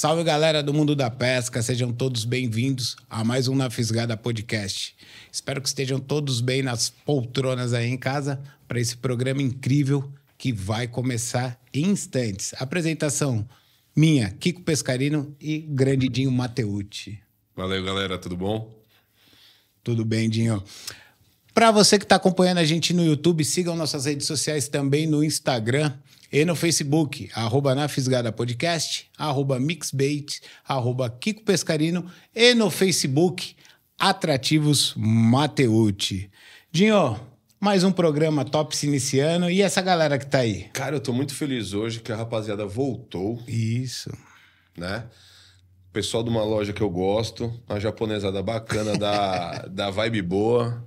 Salve galera do mundo da pesca, sejam todos bem-vindos a mais um Na Fisgada Podcast. Espero que estejam todos bem nas poltronas aí em casa para esse programa incrível que vai começar em instantes. Apresentação minha, Kiko Pescarino e Grandidinho Mateucci. Valeu galera, tudo bom? Tudo bem, Dinho. Para você que está acompanhando a gente no YouTube, sigam nossas redes sociais também no Instagram. E no Facebook, arroba na Fisgada Podcast, arroba Mixbait, arroba Kiko Pescarino e no Facebook, Atrativos Mateucci. Dinho, mais um programa top se iniciando. E essa galera que tá aí? Cara, eu tô muito feliz hoje que a rapaziada voltou. Isso. Né? Pessoal de uma loja que eu gosto, uma japonesada bacana da, da vibe boa.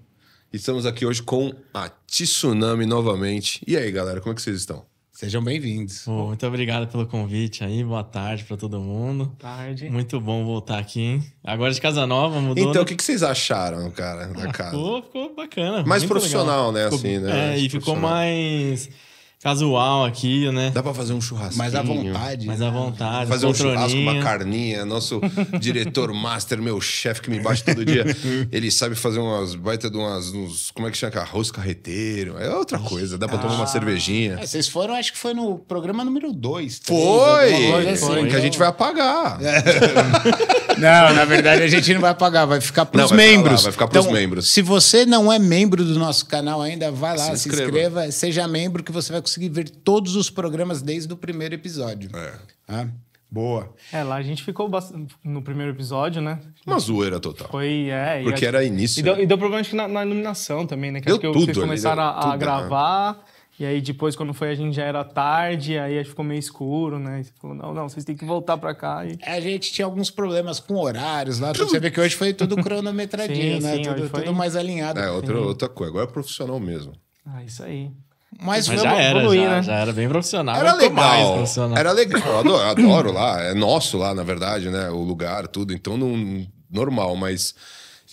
Estamos aqui hoje com a Tsunami novamente. E aí, galera, como é que vocês estão? Sejam bem-vindos. muito obrigado pelo convite aí. Boa tarde para todo mundo. Boa tarde. Muito bom voltar aqui, hein? Agora de casa nova, mudou. Então, né? o né? que, que vocês acharam, cara, da ah, casa? Ficou, ficou bacana. Mais profissional, legal. né? Ficou, assim, né? É, e ficou mais casual aqui, né? Dá pra fazer um churrasco. Mas à vontade. Mas à né? vontade. Fazer um churrasco, uma carninha. Nosso diretor master, meu chefe que me bate todo dia. ele sabe fazer umas baita de umas. Uns, como é que chama? Arroz carreteiro. É outra coisa. Dá pra ah. tomar uma ah. cervejinha. É, vocês foram, acho que foi no programa número 2. Foi! Foi, assim, foi! Que a né? gente vai apagar. É. Não, na verdade a gente não vai pagar, vai ficar para os membros. Lá, vai ficar para os então, membros. Se você não é membro do nosso canal ainda, vai lá, se, se inscreva. inscreva. seja membro, que você vai conseguir ver todos os programas desde o primeiro episódio. É. Tá? boa. É, lá a gente ficou no primeiro episódio, né? Uma zoeira total. Foi, é. Porque era início. E deu, né? e deu problema acho na, na, iluminação também, né? Que é deu que tudo, vocês começaram a, a tudo, é. gravar. Né? E aí depois, quando foi, a gente já era tarde, aí ficou meio escuro, né? você falou, não, não, vocês têm que voltar para cá. E... É, a gente tinha alguns problemas com horários lá. Você vê que hoje foi tudo cronometradinho, sim, né? Sim, tudo, foi... tudo, mais alinhado. É, outra, outra coisa. Agora é profissional mesmo. Ah, isso aí. Mas, Mas já era, evoluir, já, né? já, era bem profissional. Era legal. Profissional. Era legal. Eu adoro, adoro lá. É nosso lá, na verdade, né? O lugar, tudo. Então, não, normal. Mas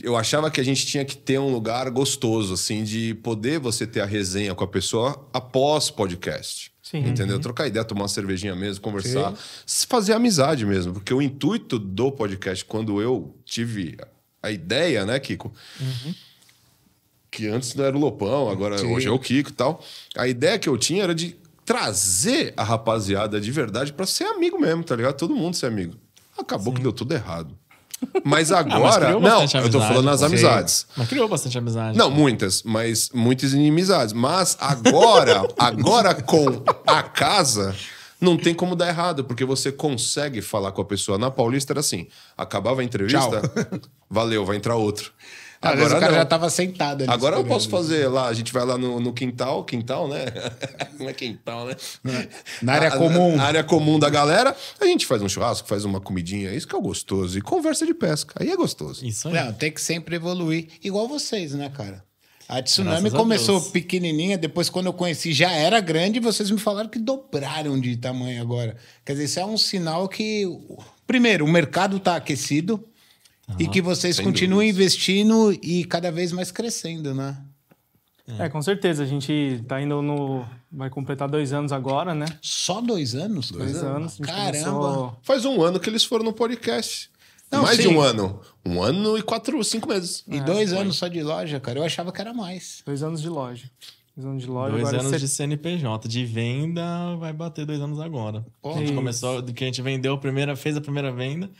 eu achava que a gente tinha que ter um lugar gostoso, assim, de poder você ter a resenha com a pessoa após podcast. Sim. Entendeu? Uhum. Trocar ideia, tomar uma cervejinha mesmo, conversar, Sim. fazer amizade mesmo. Porque o intuito do podcast, quando eu tive a ideia, né, Kiko? Uhum. Que antes não era o Lopão, agora Sim. hoje é o Kiko e tal. A ideia que eu tinha era de trazer a rapaziada de verdade para ser amigo mesmo, tá ligado? Todo mundo ser amigo. Acabou que deu tudo errado. Ah, mas agora. Ah, mas não, amizade, eu tô falando nas amizades. Mas criou bastante amizade. Não, muitas, mas muitas inimizades. Mas agora, agora com a casa, não tem como dar errado, porque você consegue falar com a pessoa. Na Paulista era assim: acabava a entrevista, Tchau. valeu, vai entrar outro. Às agora vezes o cara não. já estava sentado ali. Agora eu posso fazer lá, a gente vai lá no, no quintal, quintal, né? Não é quintal, né? É, na área a, comum. Na, área comum da galera, a gente faz um churrasco, faz uma comidinha, é isso que é o gostoso. E conversa de pesca, aí é gostoso. Isso aí. Não, tem que sempre evoluir. Igual vocês, né, cara? A Tsunami Graças começou pequenininha, depois quando eu conheci já era grande e vocês me falaram que dobraram de tamanho agora. Quer dizer, isso é um sinal que... Primeiro, o mercado está aquecido, e que vocês continuem dúvidas. investindo e cada vez mais crescendo, né? É. com certeza. A gente tá indo no. Vai completar dois anos agora, né? Só dois anos? Dois, dois anos. anos. Caramba! Começou... Faz um ano que eles foram no podcast. Não, mais sim. de um ano. Um ano e quatro, cinco meses. E é, dois foi. anos só de loja, cara. Eu achava que era mais. Dois anos de loja. Dois anos de loja. Dois anos de CNPJ. De venda vai bater dois anos agora. Porra. A gente começou, que a gente vendeu a primeira, fez a primeira venda.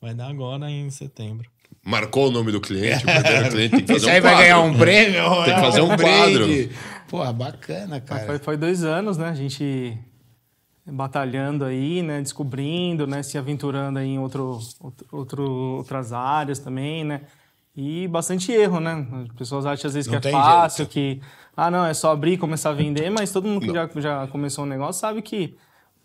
Vai dar agora em setembro. Marcou o nome do cliente, o o cliente tem que fazer Isso aí vai ganhar um prêmio. Tem que fazer um, um quadro. Pô, bacana, cara. Foi, foi dois anos, né? A gente batalhando aí, né? Descobrindo, né? Se aventurando aí em outro, outro, outras áreas também, né? E bastante erro, né? As pessoas acham às vezes não que é fácil, jeito. que... Ah, não, é só abrir e começar a vender. Mas todo mundo que já, já começou um negócio sabe que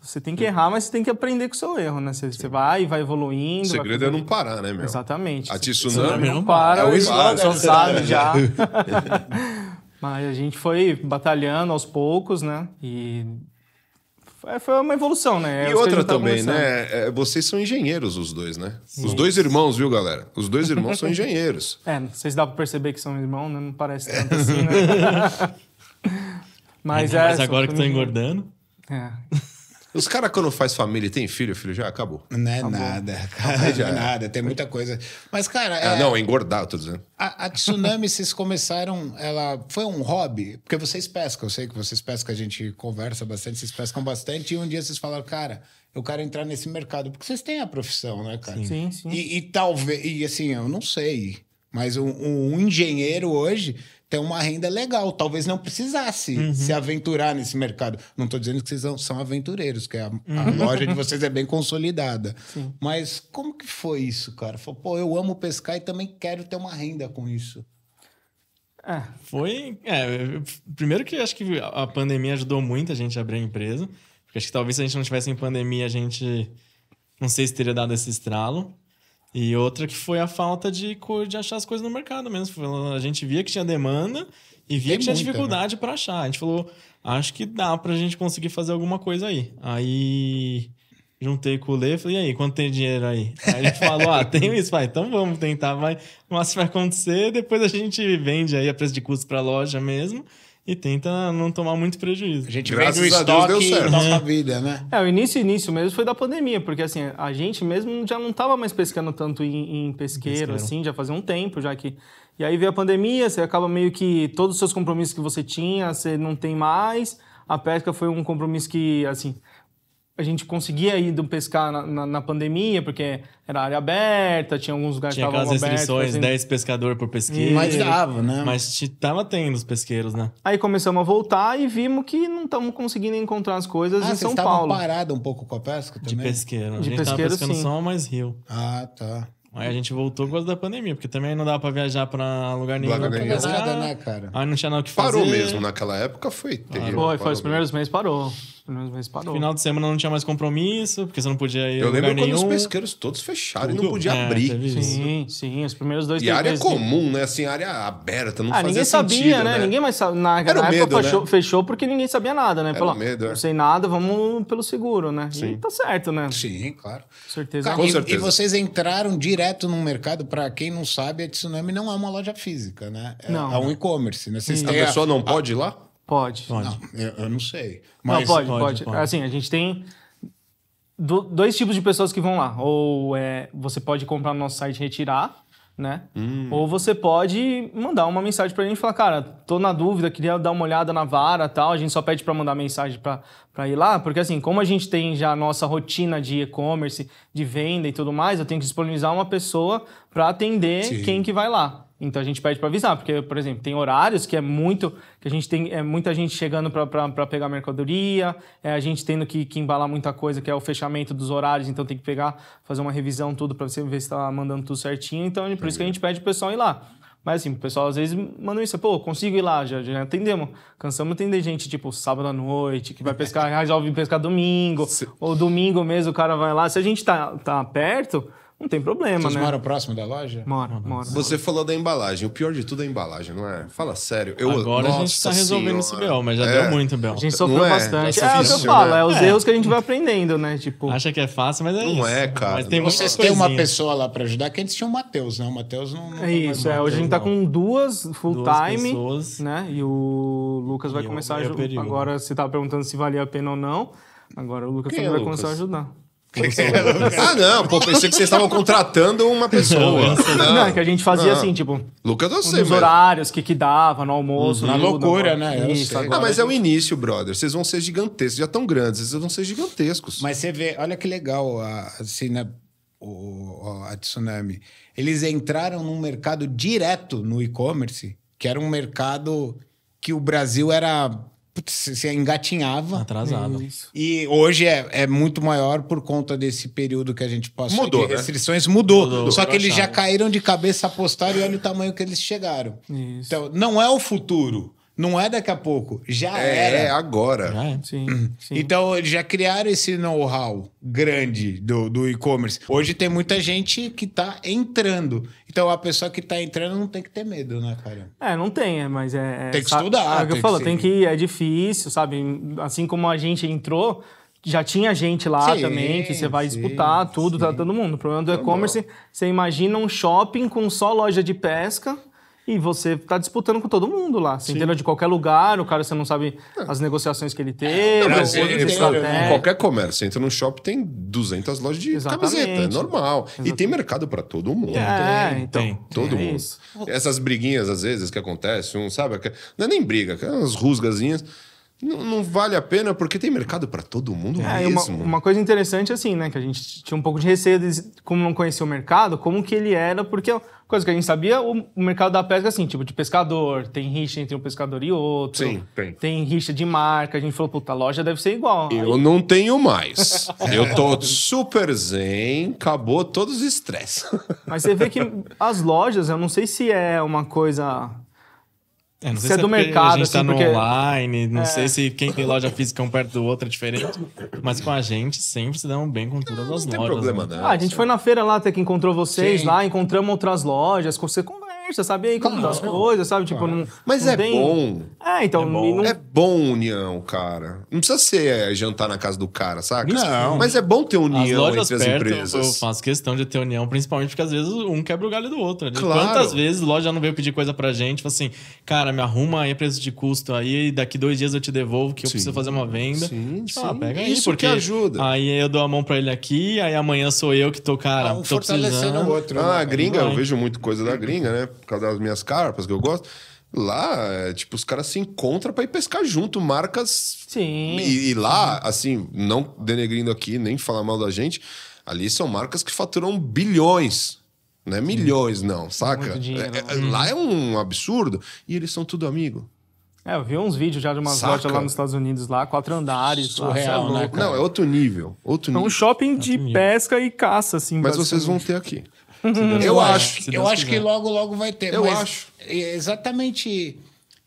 você tem que errar, mas você tem que aprender com o seu erro, né? Você, você vai e vai evoluindo. O segredo é não parar, né, meu? Exatamente. A tsunami não para. É o só sabe já. mas a gente foi batalhando aos poucos, né? E foi uma evolução, né? É e outra tá também, né? É, vocês são engenheiros, os dois, né? Os dois irmãos, viu, galera? Os dois irmãos são engenheiros. É, vocês dá pra perceber que são irmãos, né? Não parece tanto assim, né? mas, é, mas agora que estão tá engordando. É. Os caras, quando faz família e tem filho, filho, já acabou. Não é acabou. nada, cara. Não é nada, tem muita coisa. Mas, cara. É, é, não, é engordar, eu tô dizendo. A, a Tsunami, vocês começaram. Ela foi um hobby, porque vocês pescam. Eu sei que vocês pescam, a gente conversa bastante, vocês pescam bastante. E um dia vocês falaram, cara, eu quero entrar nesse mercado. Porque vocês têm a profissão, né, cara? Sim, sim. sim. E, e talvez. E assim, eu não sei. Mas um, um engenheiro hoje ter uma renda legal. Talvez não precisasse uhum. se aventurar nesse mercado. Não estou dizendo que vocês são aventureiros, que é a, a uhum. loja de vocês é bem consolidada. Sim. Mas como que foi isso, cara? Falou, pô, eu amo pescar e também quero ter uma renda com isso. Ah, foi. É, primeiro que acho que a pandemia ajudou muito a gente a abrir a empresa. Porque acho que talvez se a gente não tivesse em pandemia, a gente. Não sei se teria dado esse estralo. E outra que foi a falta de, de achar as coisas no mercado mesmo. A gente via que tinha demanda e via Tem que tinha muita, né? dificuldade né? para achar. A gente falou, acho que dá para a gente conseguir fazer alguma coisa aí. Aí juntei com o Lê, falei, e aí, quanto tem dinheiro aí? Aí ele falou, ah, tem isso, pai, então vamos tentar, vai, mas se vai acontecer, depois a gente vende aí a preço de custo para a loja mesmo e tenta não tomar muito prejuízo. A gente Graças vende o estoque Deus deu certo. nossa é. vida, né? É, o início início mesmo foi da pandemia, porque assim, a gente mesmo já não estava mais pescando tanto em, em pesqueiro, pesqueiro, assim, já fazia um tempo já que... E aí veio a pandemia, você acaba meio que todos os seus compromissos que você tinha, você não tem mais. A pesca foi um compromisso que, assim, a gente conseguia ir pescar na, na, na, pandemia, porque era área aberta, tinha alguns lugares tinha que estavam abertos. restrições, fazendo... 10 pescadores por pesqueiro. Mas dava, né? Mas tava tendo os pesqueiros, né? Aí começamos a voltar e vimos que não estamos conseguindo encontrar as coisas ah, em São Paulo. parada um pouco com a pesca também? De pesqueiro. A gente De pesqueiro, tava pescando sim. só mais rio. Ah, tá. Aí a gente voltou por causa da pandemia, porque também não dava pra viajar pra lugar nenhum. Lugar nenhum. Nada, né, cara? Aí não tinha nada o que fazer. Parou mesmo naquela época, foi terrível. Foi, foi, os primeiros meses parou no parou. Final de semana não tinha mais compromisso, porque você não podia ir Eu lembro quando os pesqueiros todos fecharam Tudo. e não podia é, abrir. Sim, sim, os primeiros dois, E área comum, né? Assim, área aberta, não ah, fazia ninguém sabia, sentido, né? né? Ninguém mais sabia. Na, Era na medo, época né? fechou, né? fechou, porque ninguém sabia nada, né? Era Pela, medo, é. Não sei nada, vamos pelo seguro, né? Sim. E tá certo, né? Sim, claro. Com certeza. Com e, certeza. e vocês entraram direto num mercado, para quem não sabe, a Tsunami não é uma loja física, né? É, não. É um e-commerce, né? Vocês hum. a pessoa não pode ir lá? Pode. Pode. Não, eu, eu não sei. Mas... Não, pode, pode, pode, pode. Assim, a gente tem do, dois tipos de pessoas que vão lá. Ou é, você pode comprar no nosso site e retirar, né? Hum. Ou você pode mandar uma mensagem pra gente e falar, cara, tô na dúvida, queria dar uma olhada na vara tal. A gente só pede para mandar mensagem para ir lá, porque assim, como a gente tem já a nossa rotina de e-commerce, de venda e tudo mais, eu tenho que disponibilizar uma pessoa para atender Sim. quem que vai lá. Então a gente pede para avisar, porque, por exemplo, tem horários que é muito, que a gente tem é muita gente chegando para pegar mercadoria, é a gente tendo que, que, embalar muita coisa, que é o fechamento dos horários, então tem que pegar, fazer uma revisão tudo para você ver se está mandando tudo certinho. Então, é por isso que a gente pede o pessoal ir lá. Mas assim, o pessoal às vezes manda isso, pô, consigo ir lá, já, já atendemos. Cansamos de atender gente, tipo, sábado à noite, que vai pescar, resolve pescar domingo, ou domingo mesmo o cara vai lá. Se a gente tá, tá perto, não tem problema, Vocês né? moram próximo da loja? Mora, mora. Você falou da embalagem. O pior de tudo é a embalagem, não é? Fala sério. Eu, Agora nossa, a gente tá resolvendo esse B.O., mas já é. deu muito B.O. A gente sofreu é? bastante. É, é, o que eu falo, né? é os é. erros que a gente vai aprendendo, né? Tipo... Acha que é fácil, mas é não isso. Não é, cara. Mas tem Vocês têm uma pessoa lá pra ajudar, que antes tinha o Matheus, né? O Matheus não... não é isso, é. Hoje a gente tá com duas full-time, né? E o Lucas vai e começar a é ajudar. Agora, você tava perguntando se valia a pena ou não. Agora o Lucas é também vai começar a ajudar. É né? ah, não, pô, pensei que vocês estavam contratando uma pessoa. Não, é não, é que a gente fazia assim, tipo. Lucas, eu sei, horários que que dava no almoço. Uhum. Na loucura, no... né? Isso, agora, ah, mas é o início, brother. Vocês vão ser gigantescos. Já tão grandes, vocês vão ser gigantescos. Mas você vê, olha que legal, assim, né? O, a Tsunami. Eles entraram num mercado direto no e-commerce, que era um mercado que o Brasil era se engatinhava. Atrasava. E hoje é, é muito maior por conta desse período que a gente passou. Mudou. Né? Restrições mudou. mudou. Só que eles já caíram de cabeça apostaram e olha o tamanho que eles chegaram. Isso. Então, não é o futuro. Não é daqui a pouco, já é, era. É agora. Então sim, uhum. sim. Então, já criaram esse know-how grande do, do e-commerce. Hoje tem muita gente que está entrando. Então, a pessoa que está entrando não tem que ter medo, né, cara? É, não tem, é, mas é, é... Tem que sabe, estudar. É o que eu falo, tem que... É difícil, sabe? Assim como a gente entrou, já tinha gente lá sim, também, que você vai sim, disputar tudo, tá sim. tá todo mundo. O problema do tá e-commerce, você imagina um shopping com só loja de pesca... E você está disputando com todo mundo lá. Você entendeu? de qualquer lugar, o cara você não sabe as negociações que ele teve. qualquer comércio, você entra no shopping, tem 200 lojas de Exatamente. camiseta, é normal. Exatamente. E tem mercado para todo mundo. É, tem, então. Tem, todo é mundo. Isso. Essas briguinhas, às vezes, que acontecem, um sabe? Não é nem briga, aquelas é rusgazinhas. Não, não, vale a pena porque tem mercado para todo mundo é, mesmo. Uma, uma, coisa interessante é assim, né, que a gente tinha um pouco de receio de como não conhecia o mercado, como que ele era, porque é coisa que a gente sabia, o, o mercado da pesca é assim, tipo de pescador, tem rixa entre um pescador e outro. Sim, tem. Tem rixa de marca, a gente falou, puta, a loja deve ser igual. Eu Aí... não tenho mais. Eu tô super zen, acabou todos os estresses. Mas você vê que as lojas, eu não sei se é uma coisa é, não sei é se é do mercado, a gente assim, tá no porque... online, não é. sei se quem tem loja física é um perto do outro é diferente, mas com a gente sempre se dão bem com todas não, as não lojas. Não tem problema, né? né? Ah, a gente foi na feira lá até que encontrou vocês Sim. lá, encontramos outras lojas, você conversa conversa, sabe? Aí como as coisas, sabe? Tipo, não, Mas não é tem... bom. É, então. É bom. Não... é bom união, cara. Não precisa ser é, jantar na casa do cara, saca? Não. Mas é bom ter união as entre as perto, empresas. Eu faço questão de ter união, principalmente porque às vezes um quebra o galho do outro. Né? Claro. Quantas vezes loja não veio pedir coisa pra gente, tipo assim, cara, me arruma aí preço de custo aí, daqui dois dias eu te devolvo que eu sim. preciso fazer uma venda. Sim, tipo, sim. Ah, pega Isso porque ajuda. Aí eu dou a mão pra ele aqui, aí amanhã sou eu que tô, cara, ah, um tô precisando. o outro. Ah, né? a gringa, eu vejo muito coisa da gringa, né? por causa das minhas carpas que eu gosto. Lá, é, tipo, os caras se encontram para ir pescar junto, marcas. Sim. E, e lá, assim, não denegrindo aqui, nem falar mal da gente, ali são marcas que faturam bilhões. Não é milhões, não, saca? É, dinheiro, é, né? Lá é uhum. um absurdo. E eles são tudo amigo. É, eu vi uns vídeos já de umas Saca. lojas lá nos Estados Unidos, lá, quatro andares. É Surreal, lá, é né? Cara? Não, é outro nível. Outro nível. um shopping outro de nível. pesca e caça, assim. Mas vocês vão ter aqui. eu acho. Eu acho que logo, logo vai ter. Eu acho. É exatamente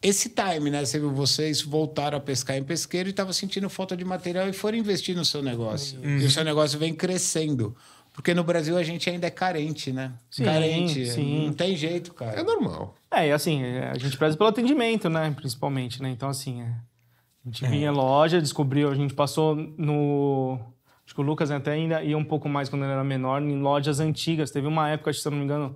esse time, né? Você viu, vocês voltaram a pescar em pesqueiro e estavam sentindo falta de material e foram investir no seu negócio. Uhum. E o seu negócio vem crescendo. Porque no Brasil a gente ainda é carente, né? Sim, carente. Sim. Não tem jeito, cara. É normal. É, e assim, a gente preza pelo atendimento, né? Principalmente, né? Então, assim, é, a gente vinha loja, descobriu, a gente passou no Acho que o Lucas até ainda ia um pouco mais quando ele era menor, em lojas antigas. Teve uma época, se eu não me engano,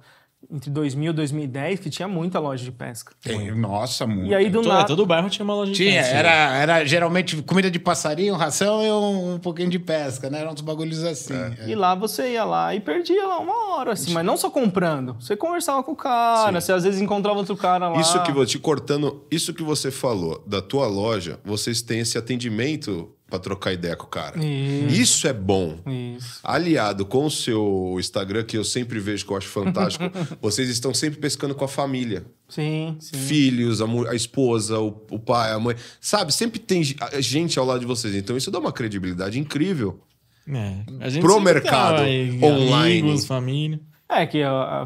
entre 2000 e 2010, que tinha muita loja de pesca. Tem, nossa, muito. E aí do nada... Todo bairro tinha uma loja de tinha, pesca. Tinha, era, era geralmente comida de passarinho, ração e um, um pouquinho de pesca, né? Eram uns bagulhos assim. É. É. E lá você ia lá e perdia lá uma hora, assim, mas não só comprando. Você conversava com o cara, Sim. você às vezes encontrava outro cara lá. Isso que vou te cortando, isso que você falou da tua loja, vocês têm esse atendimento para trocar ideia com o cara. Isso, Isso é bom. Isso. Aliado com o seu Instagram, que eu sempre vejo que eu acho fantástico, vocês estão sempre pescando com a família. Sim, sim. Filhos, a, a esposa, o, o, pai, a mãe. Sabe, sempre tem gente ao lado de vocês. Então isso dá uma credibilidade incrível. É. pro mercado aí, online. Amigos, família. É, que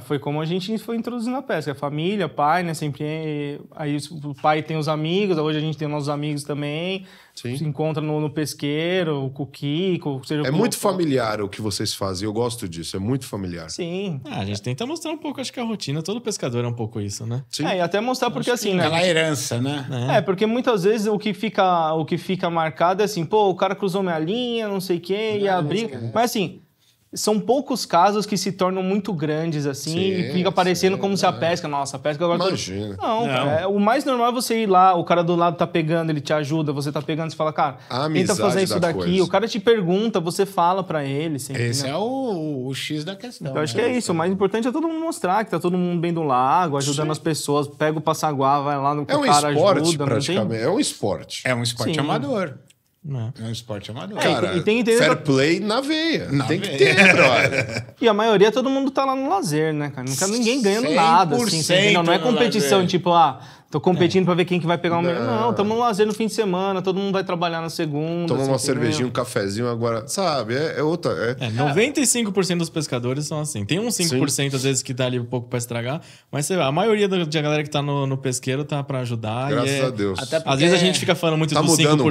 foi como a gente foi introduzindo a pesca. Família, pai, né? Sempre. Eh, aí o pai tem os amigos, hoje a gente tem nossos amigos também. Sim. Se encontra no, no pesqueiro, com o Kiko, seja É muito familiar o que vocês fazem, eu gosto disso, é muito familiar. Sim. Ah, a gente tenta mostrar um pouco, acho que a rotina, todo pescador é um pouco isso, né? Sim. É, e até mostrar porque assim, né? Pela herança, né? É. é. porque muitas vezes o que, fica, o que fica marcado é assim, pô, o cara cruzou minha linha, não sei o quê, e a Mas assim são poucos casos que se tornam muito grandes assim sim, e fica parecendo como é. se a é. pesca, nossa, a pesca agora. Imagina. Tô... Não, não. Cara, é, o mais normal é você ir lá, o cara do lado tá pegando, ele te ajuda, você tá pegando, você fala, cara, tenta fazer isso daqui. Coisa. O cara te pergunta, você fala para ele. Assim, Esse né? é o, o X da questão. Então, acho né? que é isso. O mais importante é todo mundo mostrar que tá todo mundo bem do lago, ajudando sim. as pessoas, pega o passaguá, vai lá no é um cara esporte, ajuda. Praticamente. Tem... É um esporte. É um esporte amador. Né? É. um esporte amador. É, cara, e tem, e tem fair play na veia. Na tem veia. que ter, E a maioria, todo mundo tá lá no lazer, né, cara? ninguém ganhando nada, assim. Não, não é competição, tipo, ah Tô competindo é. pra ver quem que vai pegar o melhor. Não, tamo no lazer no fim de semana, todo mundo vai trabalhar na segunda. Toma assim, uma né? cervejinha, um cafezinho agora. Sabe, é, é outra. É. É, 95% dos pescadores são assim. Tem uns 5% Sim. às vezes que dá ali um pouco pra estragar, mas você, a maioria da, galera que tá no, no, pesqueiro tá pra ajudar. Graças é, a Deus. às vezes a é- gente fica falando muito tá dos 5%, um pouco,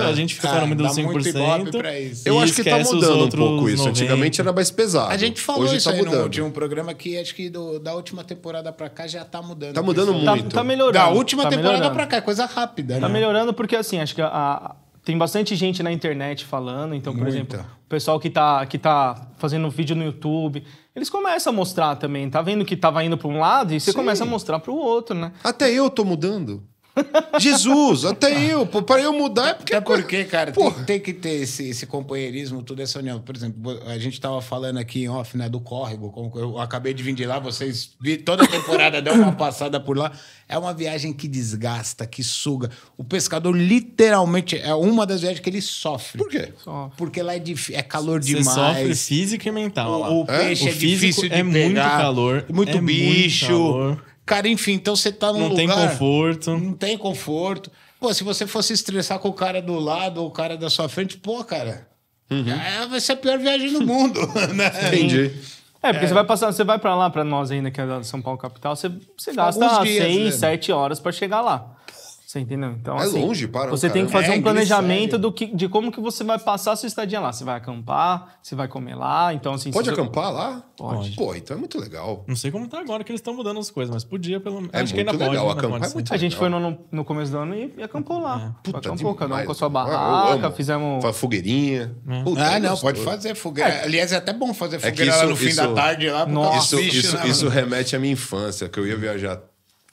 né? a gente fica falando muito dos 5%. Muito isso. Eu acho que tá mudando um pouco isso. 90. Antigamente era mais pesado. A gente falou Hoje isso tá aí mudando. No, de um programa que acho que do, da última temporada pra cá já tá mudando. Tá mudando muito. Tá, tá, melhorando. A última tá temporada melhorando. pra cá, é coisa rápida, Tá né? melhorando porque, assim, acho que a, a, tem bastante gente na internet falando. Então, por Muita. exemplo, o pessoal que tá, que tá fazendo vídeo no YouTube, eles começam a mostrar também. Tá vendo que tava indo pra um lado e você Sim. começa a mostrar pro outro, né? Até eu tô mudando. Jesus, até eu. Para eu mudar é porque. Até é porque, cara, tem, tem, que ter esse, esse, companheirismo, toda essa união. Por exemplo, a gente estava falando aqui em off, né, do córrego. eu acabei de vir de lá, vocês vi toda a temporada, deu uma passada por lá. É uma viagem que desgasta, que suga. O pescador literalmente é uma das viagens que ele sofre. Por quê? Sofre. Porque lá é, é calor Você demais. Sofre físico e mental. O, o peixe é, é difícil é de é pegar. muito calor. Muito é bicho. Muito calor. Cara, enfim, então você tá num não lugar... Não tem conforto. Não tem conforto. Pô, se você fosse estressar com o cara do lado ou o cara da sua frente, pô, cara, uhum. é, vai ser a pior viagem do mundo, né? Entendi. É, porque é. você vai passar, você vai para lá, para nós ainda, que é da São Paulo capital, você, você gasta 6, né? 7 horas para chegar lá. Você entendeu? Então, é assim, longe, para. Você cara. tem que fazer é, um planejamento do que, de como que você vai passar a sua estadia lá. Você vai acampar, você vai comer lá, então assim. Pode acampar lá? Pode. Pô, então é muito legal. Não sei como tá agora que eles estão mudando as coisas, mas podia pelo menos. É Acho muito que ainda legal, pode, acampar pode é muito A gente legal. foi no, no começo do ano e, e acampou lá. É. Puta, acampou, cada um com a sua barraca, fizemos. Faz fogueirinha. É. Puta, ah, não, pode fazer fogueira. É. Aliás, é até bom fazer é fogueira isso, lá no fim isso, da tarde lá. isso, isso né, remete à minha infância, que eu ia viajar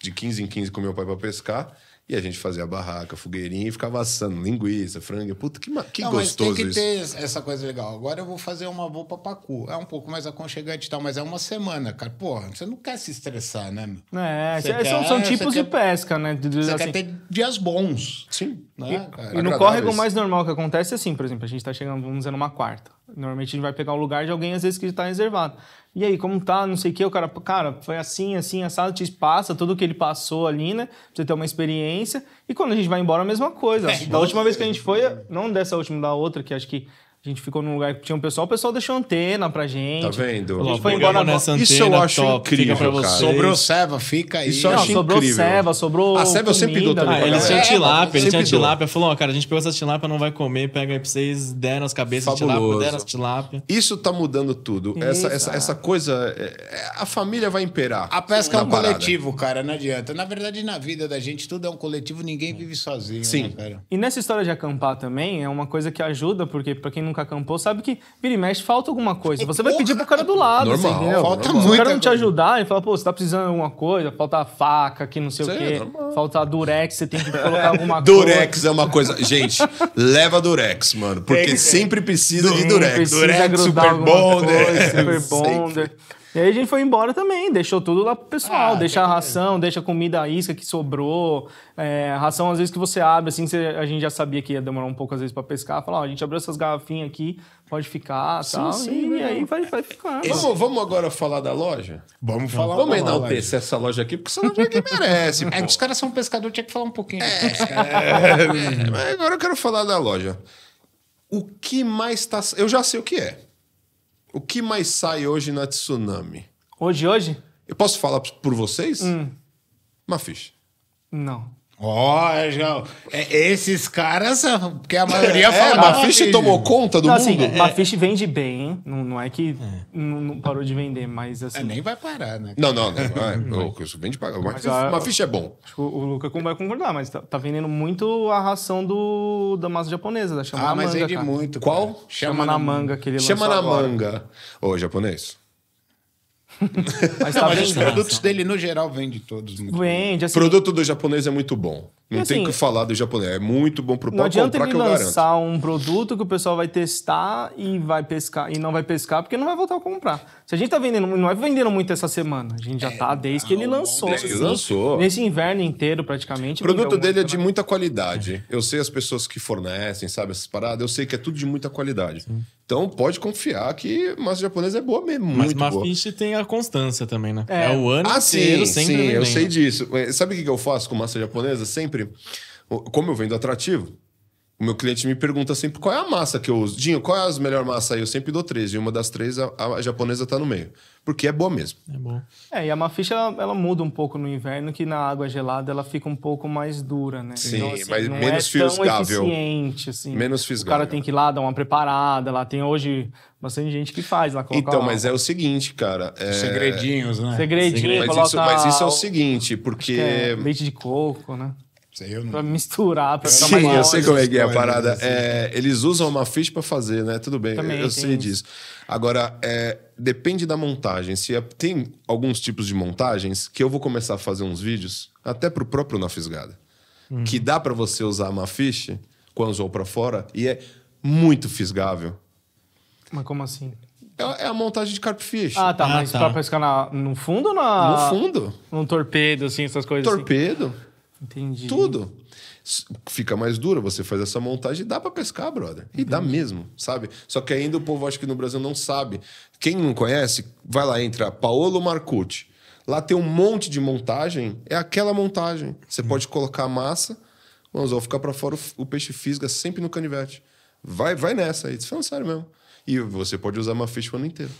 de 15 em 15 com meu pai para pescar. E a gente fazia barraca, fogueirinha e ficava assando linguiça, frango. Puta, que, que não, gostoso isso. tem que isso. ter essa coisa legal. Agora eu vou fazer uma boa papacu. É um pouco mais aconchegante e tal, mas é uma semana, cara. Porra, você não quer se estressar, né? Meu? É, é quer, são, são tipos de pesca, né? Você assim. quer ter dias bons. Sim. Né, e, e no córrego mais normal que acontece é assim, por exemplo, a gente tá chegando, vamos dizer, numa quarta. Normalmente a gente vai pegar o lugar de alguém, às vezes, que está reservado e aí, como tá, não sei o que, o cara, cara, foi assim, assim, assado, te passa tudo que ele passou ali, né? Pra você ter uma experiência. E quando a gente vai embora, a mesma coisa. É, da última vez que a é. gente foi, não dessa última, da outra, que acho que a gente ficou num lugar que tinha um pessoal, o pessoal deixou antena pra gente. Tá vendo? A gente foi embora nessa antena. Isso eu acho top, incrível, fica pra vocês. Sobrou ceva, fica aí. Isso eu acho sobrou incrível. ceva, sobrou. A ceva eu sempre dou também. Ah, eles é, tinham tilápia, eles tinham tilápia. Falou, ó, cara, a gente pegou essa tilápia, não vai comer, pega aí pra vocês, deram as cabeças de tilápia, deram as tilápia. Isso tá mudando tudo. Essa, essa, essa coisa. É, é, a família vai imperar. A pesca é um coletivo, cara, não adianta. Na verdade, na vida da gente, tudo é um coletivo, ninguém vive sozinho. Né, Sim. E nessa história de acampar também, é uma coisa que ajuda, porque pra quem não nunca acampou, sabe que vira e mexe, falta alguma coisa. Você vai pedir pro cara do lado, normal, entendeu? Falta muito. o cara não te ajudar, ele fala, pô, você tá precisando de alguma coisa, falta faca que não sei o quê, é falta durex, você tem que colocar alguma durex coisa. Durex é uma coisa. Gente, leva durex, mano, porque sempre precisa de durex. Durex, super bonder. Coisa, super bonder. E aí a gente foi embora também, deixou tudo lá pro pessoal. Ah, deixa a ração, deixa a comida a isca que sobrou. É, a ração, às vezes, que você abre, assim, você, a gente já sabia que ia demorar um pouco, às vezes, para pescar. Falar, ó, a gente abriu essas garrafinhas aqui, pode ficar, sim, tal. Sim, e né? aí vai, vai ficar. Vamos, vamos, agora falar da loja? Vamos falar Vamos enaltecer essa loja aqui, porque essa loja aqui é merece. é, os caras são pescadores, tinha que falar um pouquinho. É, é, mas agora eu quero falar da loja. O que mais tá... Eu já sei o que é. O que mais sai hoje na Tsunami? Hoje, hoje? Eu posso falar por vocês? Hum. ficha. Não. Ó, oh, é, esses caras, porque a maioria é, fala. É, tomou conta do não, assim, mundo. Assim, Mafiche é. vende bem, não, não é que não, não, parou de vender, mas assim. É, nem vai parar, né? Não, não, não. sou bem vende pagar. Mafiche é bom. Acho que o, Luca vai concordar, mas tá, tá, vendendo muito a ração do, da massa japonesa, da chama ah, na manga. Ah, mas vende muito. Qual? Chama, chama na, na manga, aquele Chama na agora. manga. Ô, japonês. Mas, tá não, mas os produtos dele, no geral, vende todos. Muito vende. Assim, o produto do japonês é muito bom. Não assim, tem o que falar do japonês. É muito bom pro pau comprar, que eu garanto. lançar um produto que o pessoal vai testar e vai pescar e não vai pescar porque não vai voltar a comprar. Se a gente tá vendendo, não é vendendo muito essa semana. A gente já é, tá desde não, que ele lançou. Desde assim, lançou. Nesse inverno inteiro, praticamente. O produto dele é de muita qualidade. É. Eu sei as pessoas que fornecem, sabe, essas paradas. Eu sei que é tudo de muita qualidade. Sim. Então pode confiar que massa japonesa é boa mesmo. Mas mafiche tem a constância também, né? É, é o ano ah, inteiro, sim, sempre. Sim, eu sei disso. Sabe o que eu faço com massa japonesa? Sempre. Como eu vendo atrativo, o meu cliente me pergunta sempre qual é a massa que eu uso. Dinho, qual é a melhor massa aí? Eu sempre dou três. E uma das três, a, a japonesa tá no meio. Porque é boa mesmo. É bom. É, e a maficha, ela, ela, muda um pouco no inverno, que na água gelada ela fica um pouco mais dura, né? Sim, então, assim, mas menos é fisgável. Tão eficiente, assim. Menos fisgável. O cara tem que ir lá dar uma preparada. Lá tem hoje bastante gente que faz lá. Então, mas é o seguinte, cara. É... Segredinhos, né? Segredinho, Segredinho. Mas, coloca... isso, mas isso é o seguinte, porque... É leite de coco, né? Sei, não... Pra misturar, pra Sim, eu sei como é que é a parada. Né? É, eles usam uma ficha para fazer, né? Tudo bem, Também eu sei isso. disso. Agora, é, depende da montagem. Se é, tem alguns tipos de montagens que eu vou começar a fazer uns vídeos, até pro próprio Na Fisgada, hum. que dá para você usar uma ficha com anzol para fora e é muito fisgável. Mas como assim? É, é a montagem de carp fish. Ah, tá. Ah, mas tá. pra pescar na, no fundo ou na... No fundo. Num torpedo, assim, essas coisas assim? Torpedo. Assim. Entendi. Tudo. Fica mais dura, você faz essa montagem e dá para pescar, brother. E Entendi. dá mesmo, sabe? Só que ainda o povo acho que no Brasil não sabe. Quem não conhece, vai lá, entra Paolo Marcucci. Lá tem um monte de montagem, é aquela montagem. Você hum. pode colocar a massa, vamos ou ficar para fora, o peixe fisga sempre no canivete. Vai, vai nessa aí, falando sério mesmo. E você pode usar uma ficha o ano inteiro.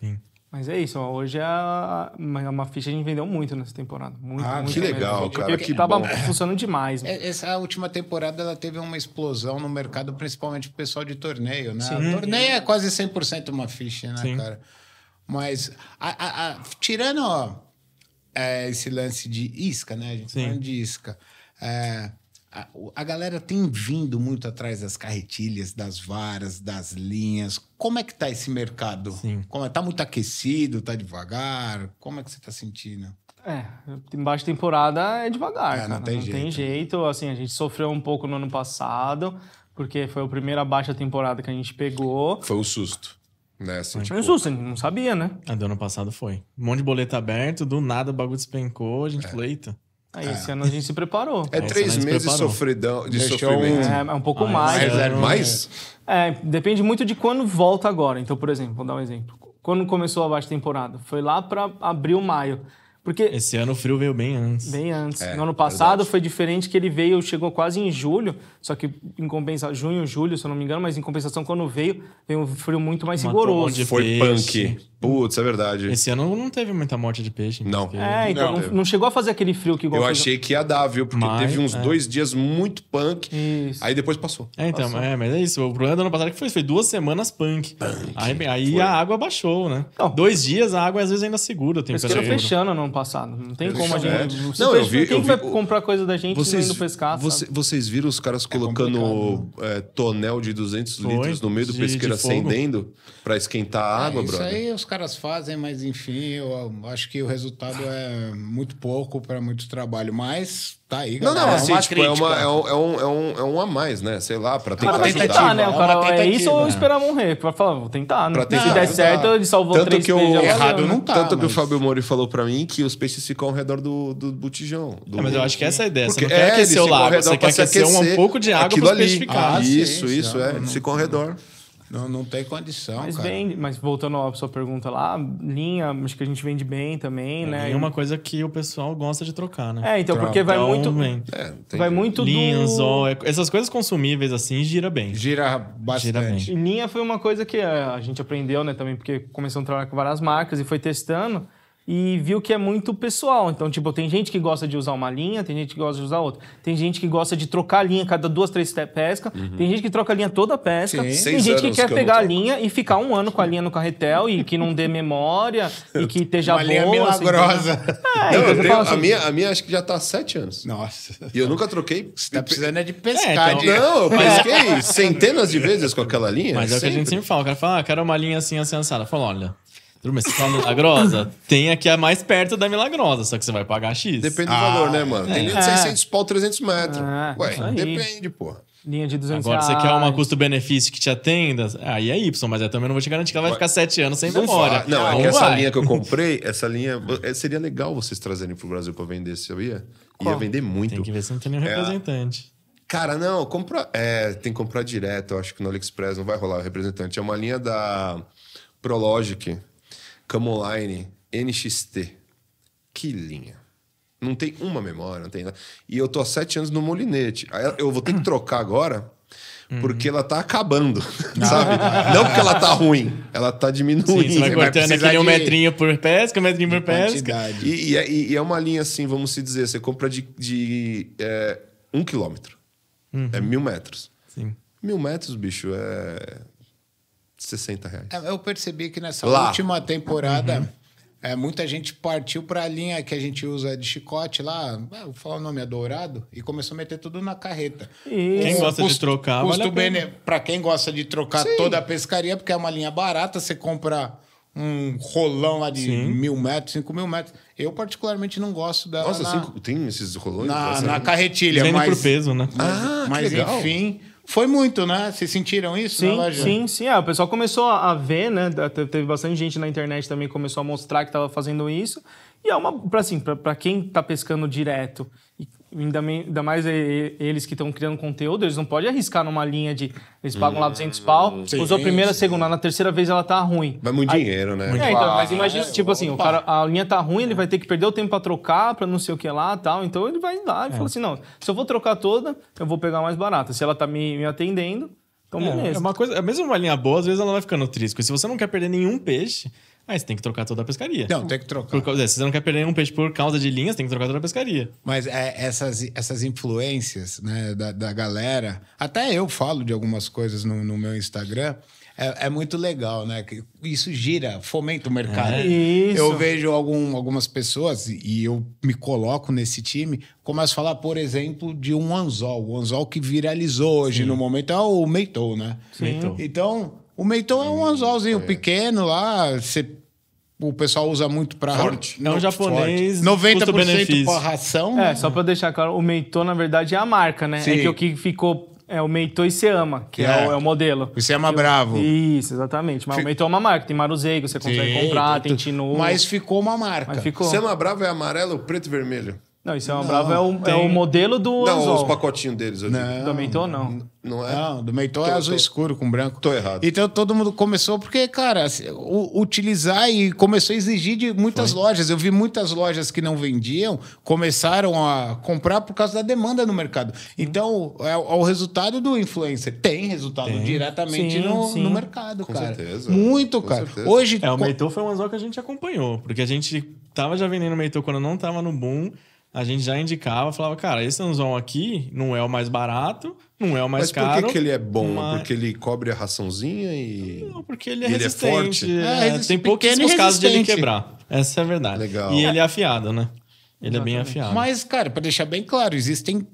Sim. Mas é isso, hoje é, é uma ficha a gente vendeu muito nessa temporada. Muito, ah, muito que legal, cara. Que tava bom. funcionando demais. É, essa última temporada ela teve uma explosão no mercado, principalmente pro pessoal de torneio, né? Sim. Torneio é quase 100% uma ficha, né, Sim. cara? Mas, a, a, a, tirando ó, é, esse lance de isca, né? A gente tá Sim. falando de isca. É, a, a galera tem vindo muito atrás das carretilhas, das varas, das linhas. Como é que tá esse mercado? Sim. Como é? Tá muito aquecido, tá devagar? Como é que você tá sentindo? É, baixa temporada é devagar, é, cara. Não, tem, não jeito. tem jeito. Assim, a gente sofreu um pouco no ano passado, porque foi a primeira baixa temporada que a gente pegou. Foi o um susto. Né? Assim, tipo... Foi um tipo susto, a gente não sabia, né? A do ano passado foi. Um monte de boleto aberto, do nada o bagulho despencou, a gente é. falou, eita. Aí, esse é. ano a gente se preparou. É, três meses de sofridão, de Deixou sofrimento. É, é um pouco ah, mais. Mas é né? mais? É, depende muito de quando volta agora. Então, por exemplo, vou dar um exemplo. Quando começou a baixa temporada? Foi lá para abril, maio. Porque Esse ano o frio veio bem antes. Bem antes. É, no ano passado verdade. foi diferente que ele veio, chegou quase em julho, só que em compensação, junho, julho, se eu não me engano, mas em compensação quando veio, veio um frio muito mais Matou rigoroso. Um foi peixe. punk. Putz, é verdade. Esse ano não teve muita morte de peixe. Não. Porque... É, então não, não, não, chegou a fazer aquele frio que igual Eu achei que ia dar, viu? Porque mas, teve uns é. dois dias muito punk. Isso. Aí depois passou. É, então, passou. É, mas é isso. O problema do ano passado é que foi, foi duas semanas punk. punk. Aí, aí a água baixou, né? Não. Dois dias a água às vezes ainda segura. Tem pesqueiro fechando no ano passado. Não tem como a gente. É. Não, eu vi, quem eu vi, vai o... comprar coisa da gente vocês, indo pescar? Você, vocês viram os caras é colocando é, tonel de 200 foi, litros no meio do pesqueiro acendendo para esquentar a água, brother? Isso aí, os caras caras fazem, mas enfim, eu acho que o resultado é muito pouco para muito trabalho. Mas tá aí, galera. Não, não, é, é uma tipo, é, uma, é, um, é, um, é, um, é um a mais, né? Sei lá, para tentar. Para tentar, né? O é cara, é isso ou esperar morrer? para falar, vou tentar, né? Tentar, Se der certo, ele salvou tanto três que o, errado não tá, Tanto mas... que o Fábio Mori falou para mim que os peixes ficam ao redor do, do botijão. Do... É, mas eu acho que essa é a ideia. Porque você não quer aquecer o lago, você quer aquecer um pouco de água para os peixes ficarem. Ah, ah, isso, isso, é. Eles ficam ao redor. Não, não tem condição, mas cara. Vende, mas voltando à sua pergunta lá, linha, acho que a gente vende bem também, é, né? É uma coisa que o pessoal gosta de trocar, né? É, então, Troca. porque vai então, muito... É, vai muito Linha, então, é, do... Ó, é, essas coisas consumíveis assim, gira bem. Gira bastante. Gira bem. E linha foi uma coisa que é, a gente aprendeu, né, também, porque começamos a trabalhar com várias marcas e foi testando e viu que é muito pessoal. Então, tipo, tem gente que gosta de usar uma linha, tem gente que gosta de usar outra. Tem gente que gosta de trocar a linha cada duas, três pescas. Uhum. Tem gente que troca a linha toda a pesca. Sim. Tem Seis gente que quer que pegar a linha e ficar um ano com a linha no carretel e que não dê memória e que esteja uma boa. Linha milagrosa. Assim, é, então não, tenho, assim, a, minha, a minha acho que já está há sete anos. Nossa. E eu nunca troquei. Você tá precisando é de é, pescar. É, então... Não, eu é. pesquei centenas de vezes com aquela linha. Mas é o que a gente sempre fala. O cara fala, ah, quero uma linha assim, assim, assada. Fala, olha... Mas você fala milagrosa? Tem aqui a mais perto da milagrosa, só que você vai pagar X. Depende do valor, né, mano? Tem é. é, linha de 600 pau, 300 metros. Ah, Ué, depende, porra. Linha de 200 Agora, você quer uma custo-benefício que te atenda, aí é Y, mas eu também não vou te garantir que ela vai ficar sete anos sem memória. não, é que essa linha que eu comprei, essa linha... É, seria legal vocês trazerem pro Brasil pra vender, sabia? Ia vender muito. Tem que ver se não tem nenhum É. representante. Cara, não, compra. É, tem que comprar direto. Eu acho que no AliExpress não vai rolar o representante. É uma linha da Prologic. Camoline NXT. Que linha. Não tem uma memória, não tem nada. E eu tô há sete anos no molinete. Aí eu vou ter que trocar agora, uhum. porque ela tá acabando, sabe? Não porque ela tá ruim, ela tá diminuindo. Sim, você vai cortando aquele de... um metrinho por pesca, um metrinho por pesca. E, e, é, e, é uma linha assim, vamos se dizer, você compra de, de é, um quilômetro. Uhum. É mil metros. Sim. Mil metros, bicho, é 60 reais. É, eu percebi que nessa lá. última temporada. Uhum. É, muita gente partiu para a linha que a gente usa de chicote lá, ah, vou falar o nome, é dourado, e começou a meter tudo na carreta. Isso. Quem gosta custo, de trocar, custo vale bene... Para quem gosta de trocar Sim. toda a pescaria, porque é uma linha barata, você compra um rolão lá de Sim. mil metros, cinco mil metros. Eu, particularmente, não gosto dela. Nossa, na... cinco... tem esses rolões? Na, na carretilha, Sendo mas. pro peso, né? Mas, ah, mas legal. enfim. Foi muito, né? Vocês sentiram isso sim, na loja? Sim, sim. Ah, o pessoal começou a ver, né? Teve bastante gente na internet também começou a mostrar que estava fazendo isso. E é uma, assim, para quem está pescando direto e ainda, mais eles que estão criando conteúdo, eles não podem arriscar numa linha de. Eles pagam hum, lá 200 pau, sim, usou a primeira, a segunda, na terceira vez ela tá ruim. Vai muito Aí, dinheiro, né? É, então, mas imagina, tipo assim, o cara, a linha tá ruim, ele vai ter que perder o tempo pra trocar, pra não sei o que lá tal. Então ele vai lá e é. fala assim: não, se eu vou trocar toda, eu vou pegar mais barata. Se ela tá me, me atendendo. Então, é, beleza. é uma coisa, é mesmo uma linha boa, às vezes ela vai ficando triste. se você não quer perder nenhum peixe, Aí você tem que trocar toda a pescaria. Não, tem que trocar. Causa, é, se você não quer perder um peixe por causa de linhas, tem que trocar toda a pescaria. Mas é, essas, essas influências né, da, da galera, até eu falo de algumas coisas no, no meu Instagram, é, é, muito legal, né? Isso gira, fomenta o mercado. É isso. Eu vejo algum, algumas pessoas, e eu me coloco nesse time, começo a falar, por exemplo, de um anzol. O anzol que viralizou hoje Sim. no momento é o meitou, né? Sim. Então, o meitô é um anzolzinho é. pequeno lá, você o pessoal usa muito para forte. É um japonês. Forte. 90% para ração. É, só para deixar claro, o Meitô na verdade é a marca, né? É Sim. É que o que ficou é o Meitô e Seama, que é, é, o, é o, modelo. E Seama Bravo. Isso, exatamente. Mas Fic... o Meitô é uma marca, tem Maruzeigo, você consegue Sim, comprar, tem Tinu. Mas ficou uma marca. Mas ficou. Seama Bravo é amarelo, preto e vermelho. Não, isso é uma não, brava, é, é o, tem... é o modelo do Não, Anzol. os pacotinhos deles. Eu não, do Meiton, não. Não é? Não, do Meiton é azul tô, escuro com branco. Tô errado. Então todo mundo começou porque, cara, assim, utilizar e começou a exigir de muitas Foi. lojas. Eu vi muitas lojas que não vendiam começaram a comprar por causa da demanda no mercado. Então é, é, o resultado do influencer. Tem resultado tem. diretamente sim, no, sim. no, mercado, com cara. Certeza. Muito, com cara. Certeza. Hoje. É, o Meiton foi um anzol que a gente acompanhou, porque a gente tava já vendendo Meiton quando não tava no boom a gente já indicava, falava, cara, esse Anzol aqui não é o mais barato, não é o mais mas caro. Mas por que, que, ele é bom? Mas... Porque ele cobre a raçãozinha e. Não, porque ele é ele é resistente. Ele é forte. É, é, resistente, tem pouquíssimos casos de ele quebrar. Essa é a verdade. Legal. E ele é afiado, né? Ele Exatamente. é bem afiado. Mas, cara, para deixar bem claro, existem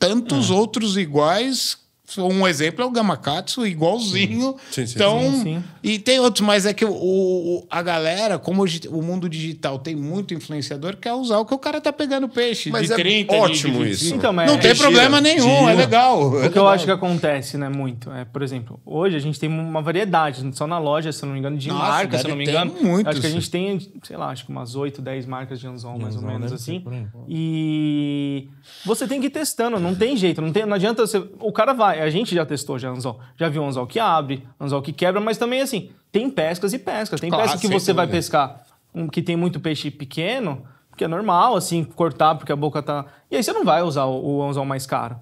tantos é. outros iguais um exemplo é o Gamakatsu, igualzinho. Sim, sim, então, sim, E tem outros, mas é que o, o, a galera, como hoje, o mundo digital tem muito influenciador, quer usar o que o cara tá pegando peixe. Mas de é ótimo de, de, isso. Então, mas Não é, tem gira, problema nenhum, gira. é legal. O é que legal. eu acho que acontece, né, muito, é, por exemplo, hoje a gente tem uma variedade, só na loja, se eu não me engano, de Nossa, marcas, se eu não me engano. Muitos. Acho que a gente tem, sei lá, acho que umas 8, 10 marcas de Anzol, mais ou menos, assim. E você tem que ir testando, não tem jeito, não, tem, não adianta você. O cara vai a gente já testou já anzol. Já viu anzol que abre, anzol que quebra, mas também assim, tem pescas e pescas. Tem claro, pesca que você vai pescar que tem muito peixe pequeno, que é normal, assim, cortar porque a boca tá. E aí você não vai usar o, o anzol mais caro.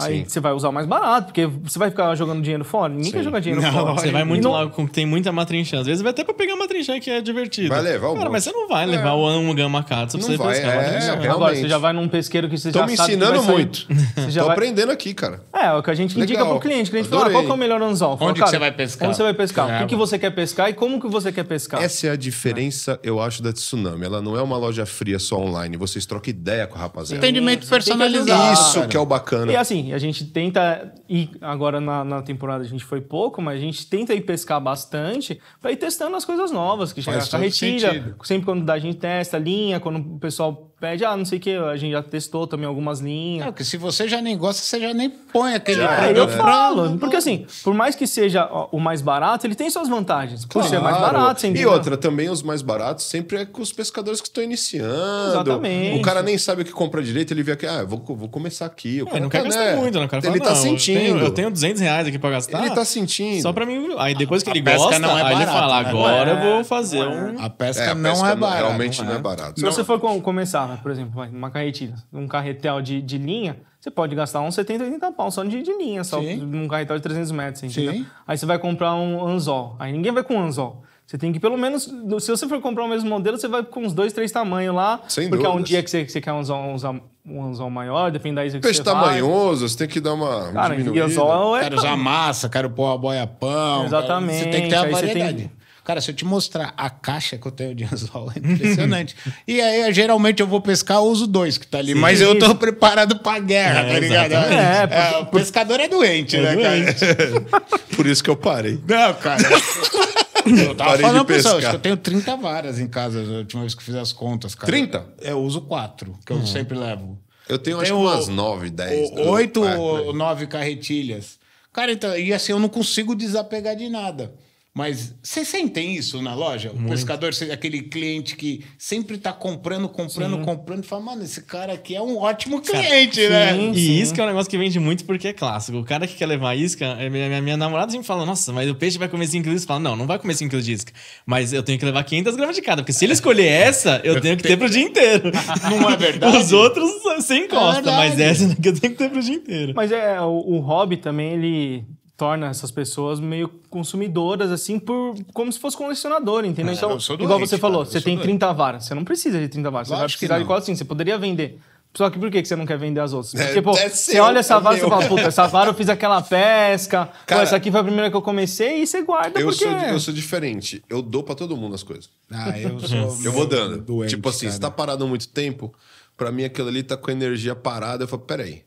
Aí você vai usar o mais barato, porque você vai ficar jogando dinheiro fora. Ninguém Sim. quer jogar dinheiro não, fora. Você vai muito não... que tem muita matrinchã. Às vezes vai até pra pegar matrinchã que é divertido. Vai levar o Cara, mas você não vai é. levar é. o um gama Katsu pra você vai, pescar é, Agora, você já vai num pesqueiro que você Tô já sabe Tô me ensinando muito. Tô vai... aprendendo aqui, cara. É, é o que a gente indica pro cliente. O cliente Adorei. fala, qual é o melhor anzol? Fala, onde cara, que você vai pescar? Onde você vai pescar? É. O que, é, que você quer pescar e como que você quer pescar? Essa é a diferença, eu acho, da Tsunami. Ela não é uma loja fria só online. Vocês trocam ideia com o rapaziada. Entendimento personalizado. Isso que é o bacana. E assim, a gente tenta ir. Agora na, na, temporada a gente foi pouco, mas a gente tenta ir pescar bastante para ir testando as coisas novas que chega a carretilha. Sempre quando dá, a gente testa a linha, quando o pessoal pede, ah, não sei o que, a gente já testou também algumas linhas. É, porque se você já nem gosta, você já nem põe aquele É, Eu né? falo, porque assim, por mais que seja o mais barato, ele tem suas vantagens. Por claro. ser mais barato, sem entendeu? E outra, também os mais baratos sempre é com os pescadores que estão iniciando. Exatamente. O cara nem sabe o que compra direito, ele vê que, ah, vou, vou começar aqui. Eu não, é, não quer gastar né? muito, não. O cara fala, ele tá não, sentindo. Eu tenho, eu tenho 200 reais aqui pra gastar. Ele tá sentindo. Só pra mim. Aí depois que ele gosta, não é barato, aí ele fala, né? agora é, eu vou é. fazer é. um... A pesca, é, a pesca não, é barata. Realmente não é, barato. Se você for começar né? Por exemplo, uma carretilha, um carretel de, de linha, você pode gastar uns 70, 80 pau só de, de linha, só Sim. num carretel de 300 metros, entendeu? Sim. Aí você vai comprar um anzol, aí ninguém vai com anzol. Você tem que pelo menos, se você for comprar o mesmo modelo, você vai com uns dois, três tamanhos lá. Sem porque dúvidas. é um dia que você, que você quer um anzol um anzol maior, depende da isso que Peixe você tamanhoso, você tem que dar uma cara, diminuída. Anzol é... Quero usar massa, quero pôr a boia pão. Exatamente. Cara. Você tem que ter a variedade. Cara, se eu te mostrar a caixa que eu tenho de anzol, é impressionante. e aí, geralmente, eu vou pescar, eu uso dois que tá ali. Sim, mas eu tô preparado pra guerra, é, tá ligado? É, é, porque... é, o pescador é doente, é né, doente. cara? Por isso que eu parei. Não, cara. Eu tava Parei falando, pessoal, acho que eu tenho 30 varas em casa, a última vez que eu fiz as contas, cara. 30? Eu uso quatro, que eu hum. sempre levo. Eu tenho, acho que umas 9, 10. 8 ou 9 né? carretilhas. Cara, então, e assim, eu não consigo desapegar de nada. Mas vocês sentem isso na loja? O pescador, aquele cliente que sempre está comprando, comprando, sim. comprando, e fala, mano, esse cara aqui é um ótimo cliente, cara, sim, né? Sim. E isca é um negócio que vende muito porque é clássico. O cara que quer levar isca, minha, minha namorada sempre fala, nossa, mas o peixe vai comer 5 quilos. Fala, não, não vai comer 5 quilos de isca. Mas eu tenho que levar 500 gramas de cada, porque se ele escolher essa, eu, eu tenho que tenho... ter pro dia inteiro. Não é verdade? Os outros você encosta, é mas essa que eu tenho que ter pro dia inteiro. Mas é, o, o hobby também, ele torna essas pessoas meio consumidoras, assim, por como se fosse colecionador, entendeu? É, então, doente, igual você falou, você tem doente. 30 varas, você não precisa de 30 varas, você vai precisar de assim, você poderia vender. Só que por que você não quer vender as outras? Porque, é, pô, é você seu, olha essa é vara e é fala, puta, essa vara eu fiz aquela pesca, Cara, pô, essa aqui foi a primeira que eu comecei e você guarda eu porque... Sou, eu sou diferente, eu dou para todo mundo as coisas. Ah, eu sou... eu vou dando. Doente, tipo assim, cara. você tá parado há muito tempo, para mim aquilo ali tá com a energia parada, eu falo, peraí,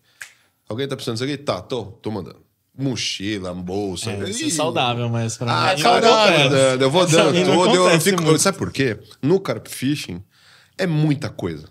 alguém tá precisando disso aqui? Tá, tô, tô mandando mochila, bolsa. É, isso é saudável, mas pra ah, mim. Ah, saudável. Eu, eu vou dando tudo. Eu fico, muito. sabe por quê? No carp fishing é muita coisa.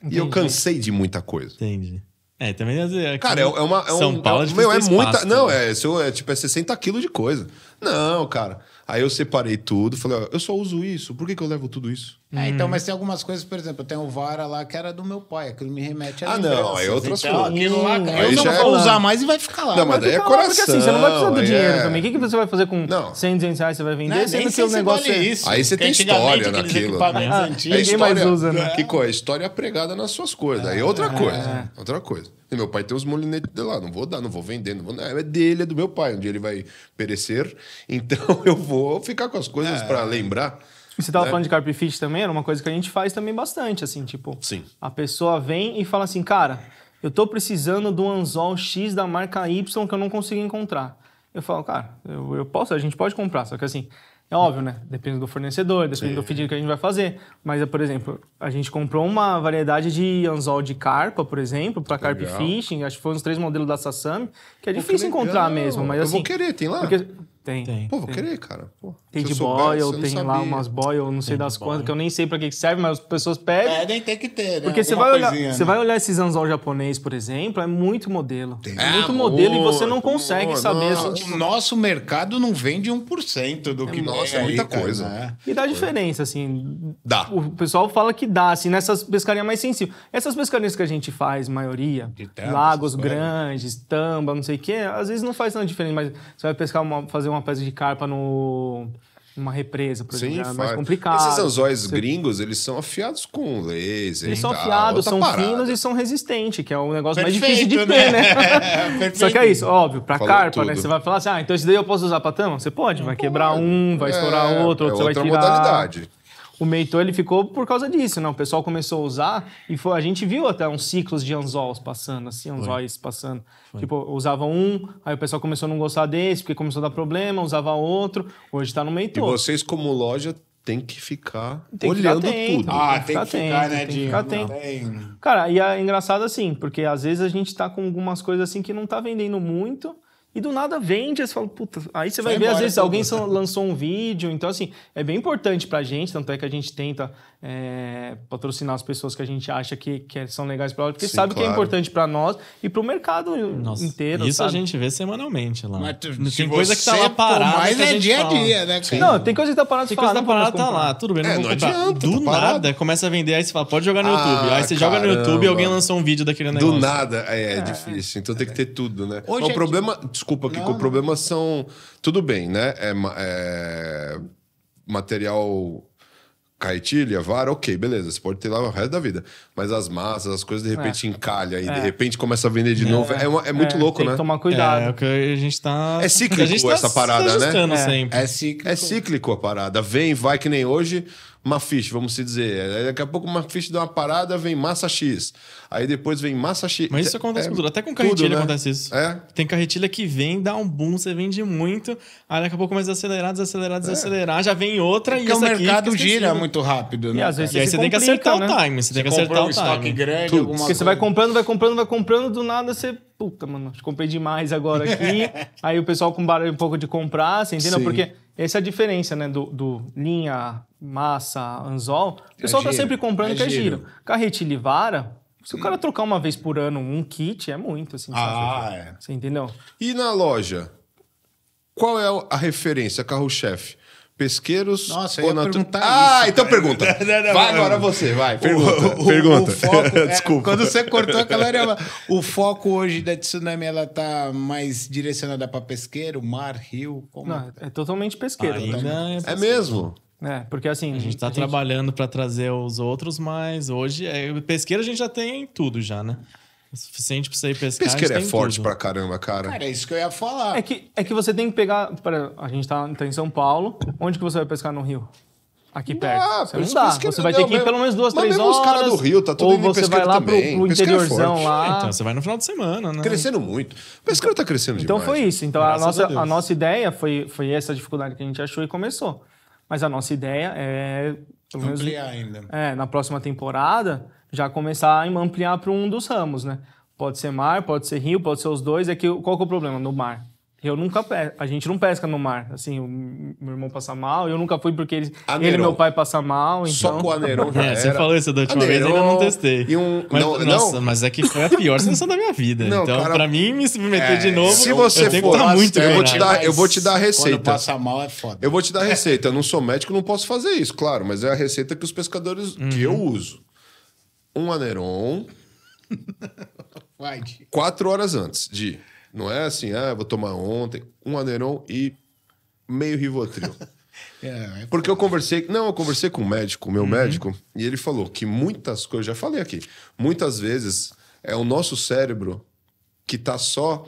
Entendi. E eu cansei de muita coisa. Entendi. É, também às Cara, é, é, uma. É São um, Paulo é, é meu, é muita. não, é é, é tipo é 60 quilos de coisa. Não, cara. Aí eu separei tudo, falei, ó, eu só uso isso, por que, que eu levo tudo isso? É, então, uhum. mas tem algumas coisas, por exemplo, eu tenho o Vara lá que era do meu pai, aquilo me remete a Ah, não, aí é outras então, coisas. Aquilo lá, eu não é vou é... usar mais e vai ficar lá. Não, mas daí é coração. Porque assim, você não vai precisar do é. dinheiro é... também. O que, que você vai fazer com não. 100, 200 reais? Você vai vender? Não, sendo que o negócio vale é isso. Aí você tem história naquilo. Né? Ah, história, mais usa, né? Que coisa, história pregada nas suas coisas. Aí ah, outra coisa, outra coisa. E meu pai tem os molinetes de lá, não vou dar, não vou vender, não vou. Não, é dele, é do meu pai, onde um ele vai perecer. Então eu vou ficar com as coisas é. para lembrar. Você tava né? falando de carpe fit também, era uma coisa que a gente faz também bastante, assim, tipo. Sim. A pessoa vem e fala assim, cara, eu tô precisando do anzol X da marca Y que eu não consigo encontrar. Eu falo, cara, eu, eu posso, a gente pode comprar, só que assim, é óbvio, né? Depende do fornecedor, depende Sim. do pedido que a gente vai fazer. Mas, por exemplo, a gente comprou uma variedade de anzol de carpa, por exemplo, para carp fishing. Acho que foram os três modelos da Sassami, que é difícil que encontrar mesmo. Mas, Eu assim, vou querer, tem lá. Porque, tem. tem. Pô, vou tem. querer, cara. Pô, tem de boil, ou tem lá umas boil, não sei tem das quantas, que eu nem sei pra que serve, mas as pessoas pedem. Pedem, tem que ter, né? Porque você vai, olhar, né? você vai olhar esses anzol japonês, por exemplo, é muito modelo. Tem. É muito amor, ah, modelo e você não consegue amor, saber. Não, O tipo nosso mercado não vende 1% do é, que Nossa, é muita coisa. né? E dá diferença, assim. Dá. O pessoal fala que dá, assim, nessas pescarias mais sensíveis. Essas pescarias que a gente faz, maioria, terra, lagos grandes, tamba, não sei o quê, às vezes não faz tanta diferença, mas você vai pescar uma, fazer uma peça de carpa no uma represa, por exemplo, é mais complicado. Esses anzóis Você... gringos, eles são afiados com laser. Eles são afiados, são parada. finos e são resistentes, que é um negócio Perfeito, mais difícil de né? ter, né? Só que é isso, óbvio, pra Falou carpa, né? tudo. né? Você vai falar assim, ah, então esse daí eu posso usar pra tama? Você pode, vai quebrar um, vai é, estourar outro, outro é você vai tirar. É outra modalidade o Meitor ele ficou por causa disso, não? O pessoal começou a usar e foi, a gente viu até uns ciclos de anzóis passando, assim, anzóis foi. passando. Foi. Tipo, usava um, aí o pessoal começou a não gostar desse, porque começou a dar problema, usava outro, hoje tá no Meitor. E vocês, como loja, tem que ficar tem que olhando ah, ficar tudo. Ah, tem que ficar, tem que ficar atento, né, tem de... ficar atento. Cara, e é engraçado assim, porque às vezes a gente tá com algumas coisas assim que não tá vendendo muito. E do nada vende, você fala, puta, aí você vai, vai ver, embora, às vezes, alguém lançou um vídeo. Então, assim, é bem importante pra gente, tanto é que a gente tenta é, patrocinar as pessoas que a gente acha que, que é, são legais para ela, porque Sim, sabe claro. que é importante para nós e para o mercado Nossa, inteiro. Isso sabe? a gente vê semanalmente lá. Mas tu, tem coisa que tá lá parada. Mas é dia a dia, né? Cara? Não, tem coisa que tá parada. Tem coisa que tá parada, tá lá. Tudo bem, não, é, não adianta, Do tá nada, começa a vender, aí você fala, pode jogar no ah, YouTube. Aí você caramba. joga no YouTube e alguém lançou um vídeo daquele negócio. Do nada, é, é, é. difícil. Então tem que ter tudo, né? Hoje o problema, desculpa, que o problema são. Tudo bem, né? é, é material Caetilha, vara, ok, beleza, você pode ter lá o resto da vida. Mas as massas, as coisas de é. repente é. encalha e é. de repente começa a vender de é. novo. É, é, é muito é, louco, tem né? Tem que tomar cuidado. É, o que a gente tá. É cíclico tá essa tá parada, né? Sempre. É, cíclico. é cíclico a parada. Vem, vai que nem hoje. Mafiche, vamos se dizer. Aí daqui a pouco o Mafiche dá uma parada, vem massa X. Aí depois vem massa X. Mas isso acontece é, com é tudo. Até com carretilha tudo, né? acontece isso. É. Tem carretilha que vem, dá um boom, você vende muito. Aí daqui a pouco mais acelerar, desacelerar, desacelerar. É. Já vem outra é Porque e isso o mercado gira muito rápido, né? E, às vezes e aí você complica, tem que acertar né? o time. Você, você tem que acertar um o time. grande, Porque coisa. você vai comprando, vai comprando, vai comprando, do nada você puta, mano, comprei demais agora aqui. aí o pessoal com um pouco de comprar, você entendeu? Sim. Porque essa é a diferença, né? Do, do linha, massa, anzol. O é pessoal é giro, tá sempre comprando é que é giro. giro. e vara, se o hum. cara trocar uma vez por ano um kit, é muito, assim. Ah, é. Você entendeu? E na loja? Qual é a referência, carro-chefe? Pesqueiros Nossa, ou natu... Ah, isso, então cara. pergunta. Não, não, não, vai agora você, vai. Pergunta. O, o, pergunta. O foco, é, Desculpa. É, quando você cortou a galera, o foco hoje da tsunami ela tá mais direcionada para pesqueiro, mar, rio, como Não, tá? é totalmente pesqueiro. Ainda tá? é, é, pesqueiro. é mesmo. É, porque assim. A gente tá a trabalhando gente... para trazer os outros, mas hoje é pesqueiro a gente já tem tudo já, né? O suficiente pra você ir pescar. Pesqueiro é forte tudo. pra caramba, cara. Cara, é isso que eu ia falar. É que, é que você tem que pegar. Pera, a gente tá, tá em São Paulo. Onde que você vai pescar no rio? Aqui não ah, perto. você não dá. Tá. Você vai ter que ir pelo menos duas, três horas. Os caras do Rio, tá todo Ou você vai lá também. pro, pro é interiorzão é lá. Então, você vai no final de semana, né? Crescendo muito. O pesqueiro tá crescendo então demais. Então foi né? isso. Então a nossa, a, a, nossa ideia foi, foi essa dificuldade que a gente achou e começou. Mas a nossa ideia é. Ampliar menos, ainda. É, na próxima temporada já começar a ampliar para um dos ramos, né? Pode ser mar, pode ser rio, pode ser os dois. É que, qual que é o problema no mar? Eu nunca a gente não pesca no mar. Assim, o meu irmão passa mal, eu nunca fui porque ele, Aneron. meu pai passa mal. Então... Só com o anerão. já é, Você falou isso da última vez, ainda não testei. E um... mas, não, nossa, não. mas é que foi a pior sensação da minha vida. Não, então, para mim, me submeter é, de novo, se você eu for, tá muito eu vou, te dar, eu vou te dar a receita. Quando passa mal é foda. Eu vou te dar a receita. Eu não sou médico, não posso fazer isso, claro, mas é a receita que os pescadores uhum. que eu uhum. uso um Aneron. quatro horas antes de. Não é assim, ah, vou tomar ontem, um Aneron e meio Rivotril. É, é Porque eu conversei. Não, eu conversei com um médico, meu uhum. médico, e ele falou que muitas coisas, já falei aqui, muitas vezes é o nosso cérebro que tá só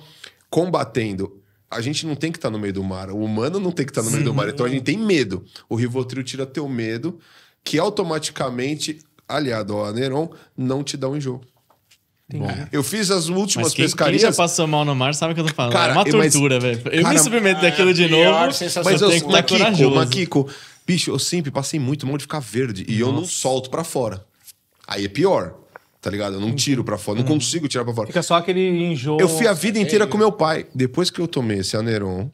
combatendo. A gente não tem que estar tá no meio do mar, o humano não tem que estar tá no meio do mar, então a gente tem medo. O Rivotril tira teu medo, que automaticamente aliado ao aneron, não te dá um enjoo. Bom. Eu fiz as últimas mas quem, pescarias. Quem já passou mal no mar sabe o que eu tô falando. É cara, é uma tortura, velho. Eu cara, me submeto daquilo é de ah, novo. Mas eu tenho que estar corajoso. Maquico, bicho, eu sempre passei muito mal de ficar verde. E Nossa. eu não solto para fora. Aí é pior. Tá ligado? Eu não tiro pra fora, não uhum. consigo tirar pra fora. Fica só aquele enjoo. Eu fui a vida é inteira é. com meu pai. Depois que eu tomei esse Aneron,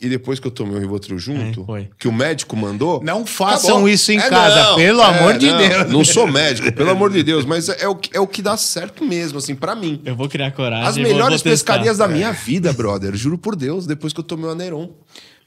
e depois que eu tomei o Rivotril é, junto, é, que o médico mandou. Não façam acabou. isso em é, casa, não, pelo é, amor de não, Deus. Não sou médico, pelo amor de Deus, mas é o, que, é o que dá certo mesmo, assim, para mim. Eu vou criar coragem. As melhores vou, vou pescarias da é. minha vida, brother, juro por Deus, depois que eu tomei o Aneron.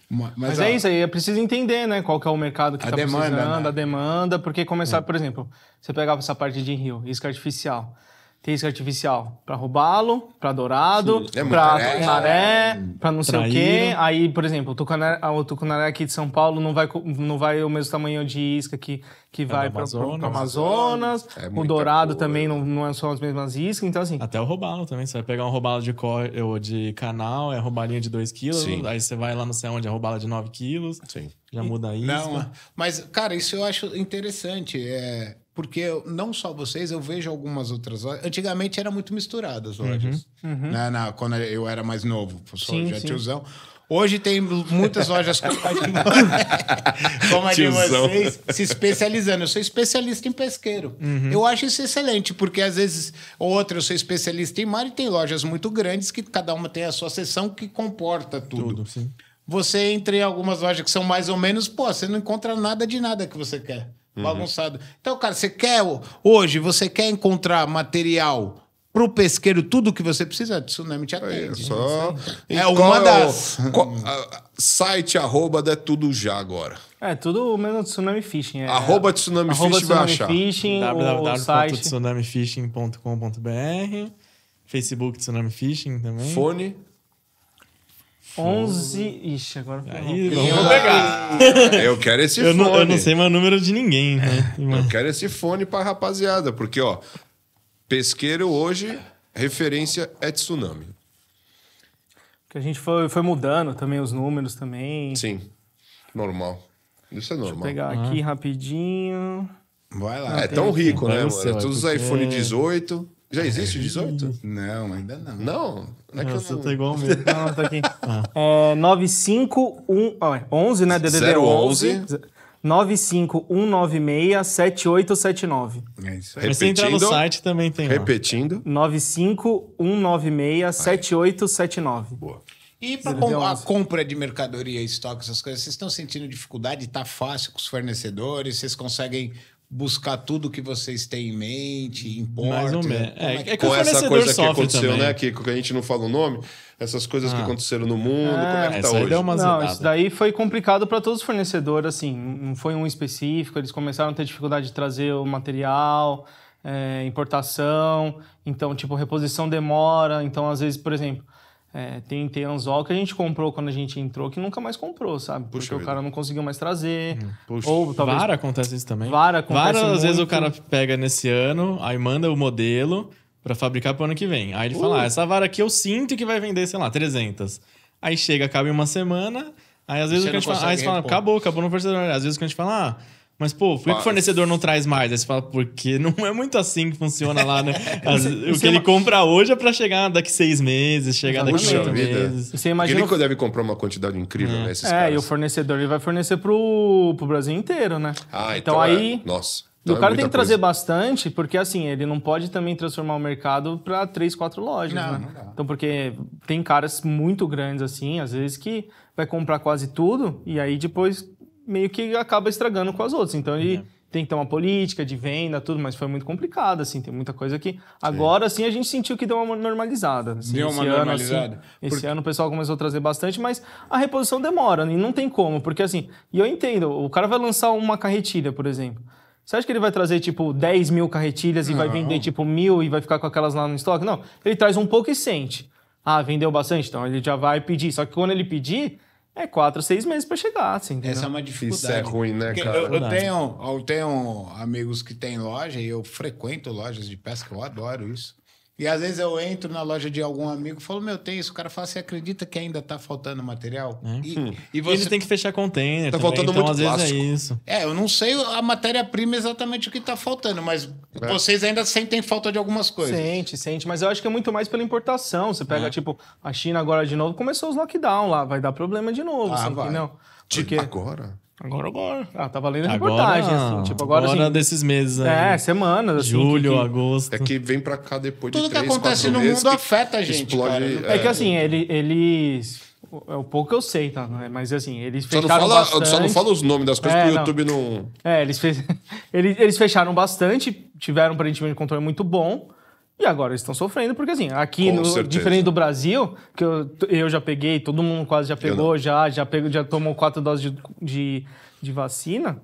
Mas, mas a, é isso aí, é preciso entender, né? Qual que é o mercado que está precisando, né? a demanda, porque começar, é. por exemplo, você pegava essa parte de rio, isca artificial. Tem artificial para roubá-lo, para dourado, é para tucunaré, é. para não sei Traído. o quê. Aí, por exemplo, o tucunaré, ah, o tucunaré aqui de São Paulo não vai, não vai o mesmo tamanho de isca que, que é vai para Amazonas. Amazonas. É o dourado também não, não é são as mesmas iscas. Então, assim. Até o robalo também. Você vai pegar um robalo de, cor, de canal, é robalinha de 2 quilos. Sim. Aí você vai lá não sei onde é robala de 9 quilos. Sim. Já muda a isca. Não, mas, cara, isso eu acho interessante. É porque eu, não só vocês, eu vejo algumas outras lojas. Antigamente era muito misturadas as uhum, lojas. Uhum, uhum. Né? Na, na, quando eu era mais novo, sou sim, já sim. tiozão. Hoje tem muitas lojas como a de, como a de vocês se especializando. Eu sou especialista em pesqueiro. Uhum. Eu acho isso excelente, porque às vezes outra, eu sou especialista em mar e tem lojas muito grandes que cada uma tem a sua seção que comporta tudo. tudo você entra em algumas lojas que são mais ou menos, pô, você não encontra nada de nada que você quer uhum. bagunçado. Então, cara, você quer hoje, você quer encontrar material para o pesqueiro tudo que você precisa, de Tsunami te atende. Né? É, só... é uma das. o... site arroba é tudo já agora. É, tudo menos Tsunami Fishing. É... Arroba Tsunami arroba Fishing vai achar. www.tsunamifishing.com.br Facebook Tsunami Fishing também. Fone 11. Ixi, agora foi. Aí, vamos pegar. Eu quero esse eu fone. Não, eu não sei mais o número de ninguém, né? É. Eu quero esse fone pra rapaziada, porque, ó, pesqueiro hoje, referência é tsunami. Que a gente foi, foi mudando também os números também. Sim. Normal. Isso é normal. Deixa eu pegar ah. aqui rapidinho. Vai lá. Não, é tão rico, né, mano? É, é todos os iPhone 18. É- já existe 18? Não, ainda não. Não? não é que eu não... tá igual mesmo. Não, tá aqui. Ah. É 951... 11, é né? DDD 011. 951967879. É isso aí. Mas se entrar no site também tem. Repetindo. 951967879. Boa. E para a compra de mercadoria, estoque, essas coisas, vocês estão sentindo dificuldade? Está fácil com os fornecedores? Vocês conseguem buscar tudo que vocês têm em mente, importa. Mais ou menos. É, é, é que é o essa coisa que aconteceu, também. né? Que, que a gente não fala o nome, essas coisas ah. que aconteceram no mundo, é, como é ah, que tá hoje? Não, isso daí foi complicado para todos os fornecedores, assim, não foi um específico, eles começaram a ter dificuldade de trazer o material, é, importação, então, tipo, reposição demora, então, às vezes, por exemplo, é, tem, tem anzol que a gente comprou quando a gente entrou que nunca mais comprou, sabe? Puxa Porque vida. o cara não conseguiu mais trazer. Hum, puxa. Ou talvez... Vara acontece isso também. Vara acontece Vara, muito. às vezes o cara pega nesse ano, aí manda o modelo para fabricar pro ano que vem. Aí ele fala, uh. ah, essa vara aqui eu sinto que vai vender, sei lá, 300. Aí chega, acaba em uma semana... Aí às vezes o cara fala, aí fala acabou, acabou no fornecedor. Às vezes o gente fala, ah mas, pô, por que, o fornecedor não traz mais? Aí você fala, porque não é muito assim que funciona lá, né? As, o que ele compra hoje é pra chegar daqui seis meses, chegar daqui oito meses. Você imagina... Ele deve comprar uma quantidade incrível, hum. né? Esses é, caras. e o fornecedor ele vai fornecer pro, pro Brasil inteiro, né? Ah, então, então é... aí... Nossa. Então o é cara é tem que trazer coisa. bastante, porque assim, ele não pode também transformar o mercado para três, quatro lojas, não, né? Não então, porque tem caras muito grandes assim, às vezes que vai comprar quase tudo e aí depois meio que acaba estragando com as outras. Então ele é. tem que ter uma política de venda, tudo, mas foi muito complicado, assim, tem muita coisa que. Agora sim a gente sentiu que deu uma normalizada. Assim, deu uma ano, assim, normalizada. Assim, porque... Esse ano o pessoal começou a trazer bastante, mas a reposição demora, né, e não tem como, porque assim, e eu entendo, o cara vai lançar uma carretilha, por exemplo. Você acha que ele vai trazer, tipo, 10 mil carretilhas e não. vai vender, tipo, mil e vai ficar com aquelas lá no estoque? Não. Ele traz um pouco e sente. Ah, vendeu bastante? Então ele já vai pedir. Só que quando ele pedir, é quatro, seis meses para chegar, assim. Entendeu? Essa é uma dificuldade. Isso é ruim, né, cara? Eu, eu, tenho, eu tenho amigos que têm loja e eu frequento lojas de pesca, eu adoro isso. E às vezes eu entro na loja de algum amigo e falo, meu, tem isso. O cara fala, você acredita que ainda tá faltando material? É. E, hum. e você... Ele tem que fechar container. Tá também. faltando então, muito às vezes é isso. É, eu não sei a matéria-prima exatamente o que tá faltando, mas é. vocês ainda sentem falta de algumas coisas. Sente, sente. Mas eu acho que é muito mais pela importação. Você pega, é. tipo, a China agora de novo, começou os lockdown lá, vai dar problema de novo. Ah, vai. não. Tipo, Porque... Agora? Agora, agora. Ah, tá valendo a agora, reportagem, assim. Tipo, agora, agora assim, desses meses aí. É, semanas. Assim, julho, que, que, agosto. É que vem pra cá depois Tudo de Tudo que acontece no mundo afeta a gente, explode, cara. É, é que assim, ele, eles... É o pouco que eu sei, tá? Né? Mas assim, eles fecharam só não fala, bastante. Só não fala os nomes das coisas é, pro YouTube não... não... É, eles, fe... eles, eles fecharam bastante, tiveram aparentemente um controle muito bom... E agora eles estão sofrendo, porque assim, aqui, no, diferente do Brasil, que eu, eu já peguei, todo mundo quase já pegou, já, já, pegou, já tomou quatro doses de, de, de vacina,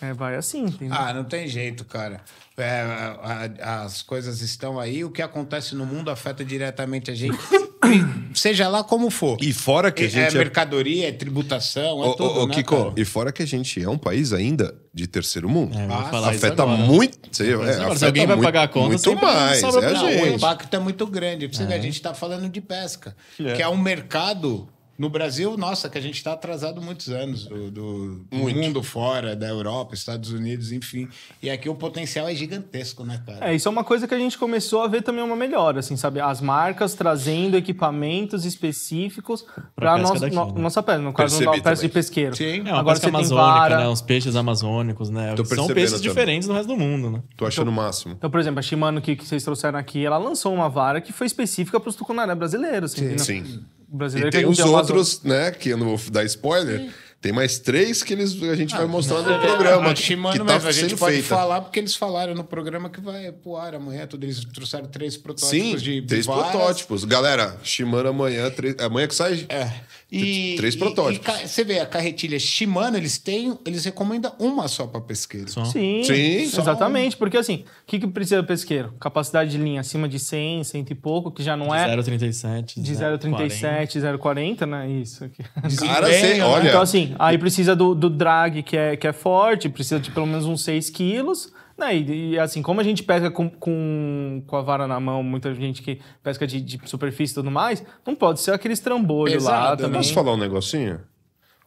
é, vai assim, entendeu? Ah, não tem jeito, cara. É, a, a, as coisas estão aí, o que acontece no mundo afeta diretamente a gente. seja lá como for. E fora que a é, gente. É, é mercadoria, é tributação, é o, tudo. Ô, né, Kiko, cara? e fora que a gente é um país ainda de terceiro mundo. É, ah, falar afeta agora. muito. Sei, é, afeta Se alguém vai pagar a conta, muito mais. É a gente. o é impacto é muito grande. É. A gente está falando de pesca, que é um mercado no Brasil, nossa, que a gente está atrasado muitos anos do, do Muito. mundo fora, da Europa, Estados Unidos, enfim. E aqui o potencial é gigantesco, né, cara? É, isso é uma coisa que a gente começou a ver também uma melhora, assim, sabe? As marcas trazendo equipamentos específicos para a nossa, no, né? nossa pesca. No caso, da peça de pesqueiro. Sim, é uma Agora pesca amazônica, vara... né? Os peixes amazônicos, né? Tô São peixes também. diferentes no resto do mundo, né? Tô achando o então, máximo. Então, por exemplo, a Shimano que, que vocês trouxeram aqui, ela lançou uma vara que foi específica para os tucunaré brasileiros. Sim. Sim brasileiro. E tem é os outros, Amazon... né? Que eu não vou dar spoiler. Sim tem mais três que eles, a gente ah, vai mostrar não, no programa. que, que tá mesmo, a gente pode feita. falar porque eles falaram no programa que vai pro ar amanhã. Tudo, eles trouxeram três protótipos Sim, de três protótipos. Galera, Shimano amanhã, três, amanhã que sai. É. E, três e, protótipos. E, você vê a carretilha Shimano, eles têm, eles recomendam uma só para pesqueiro. Só. Sim, Sim só exatamente, um. porque assim, o que, que precisa pesqueiro? Capacidade de linha acima de 100, 100 e pouco, que já não de é 0,37, de 0,37, né? 0,40, né? Isso. Aqui. Cara, você, olha. Né? Então assim, aí precisa do, do drag que é, que é forte, precisa de pelo menos uns 6 quilos. Né? E, e, assim, como a gente pesca com, com, com a vara na mão, muita gente que pesca de, de superfície e tudo mais, não pode ser aquele estrambolho lá né? também. Posso falar um negocinho?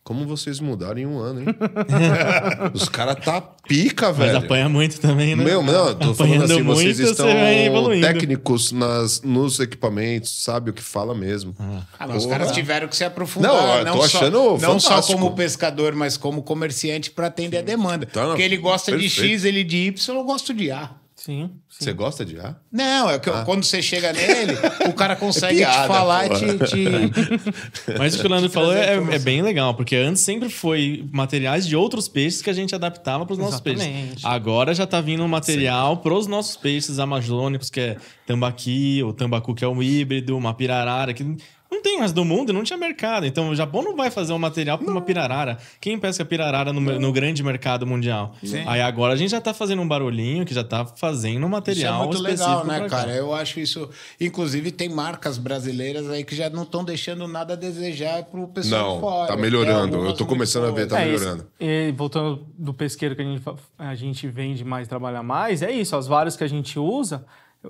Como vocês mudaram em um ano, hein? Os caras tá pica, velho. Mas apanha muito também, né? Meu, não, eu tô Apanhando falando assim, muito, vocês estão você técnicos nas, nos equipamentos, sabe o que fala mesmo. Ah, mas ah, Pô, os caras tiveram que se aprofundar. Não, eu não tô só, Não só como pescador, mas como comerciante para atender Sim. a demanda. Tá, Porque ele gosta perfeito. de X, ele de Y, eu gosto de A. Sim, sim. Você gosta de ar? Não, é que ah. quando você chega nele, o cara consegue é piada, te falar, te, te, Mas o que o Leandro falou é, é, bem legal, porque antes sempre foi materiais de outros peixes que a gente adaptava para os nossos peixes. Agora já está vindo um material para os nossos peixes amazônicos, que é tambaqui, o tambacu que é um híbrido, uma pirarara, que não tem mais do mundo, não tinha mercado. Então o Japão não vai fazer um material para uma pirarara. Quem pesca pirarara no, no grande mercado mundial? Sim. Aí agora a gente já tá fazendo um barulhinho que já tá fazendo um material isso é muito específico legal, né, cara? Eu acho isso. Inclusive tem marcas brasileiras aí que já não estão deixando nada a desejar pro pessoal não, fora. Tá melhorando. Eu tô começando a ver, tá é melhorando. E voltando do pesqueiro que a gente, a gente vende mais, trabalha mais, é isso. As várias que a gente usa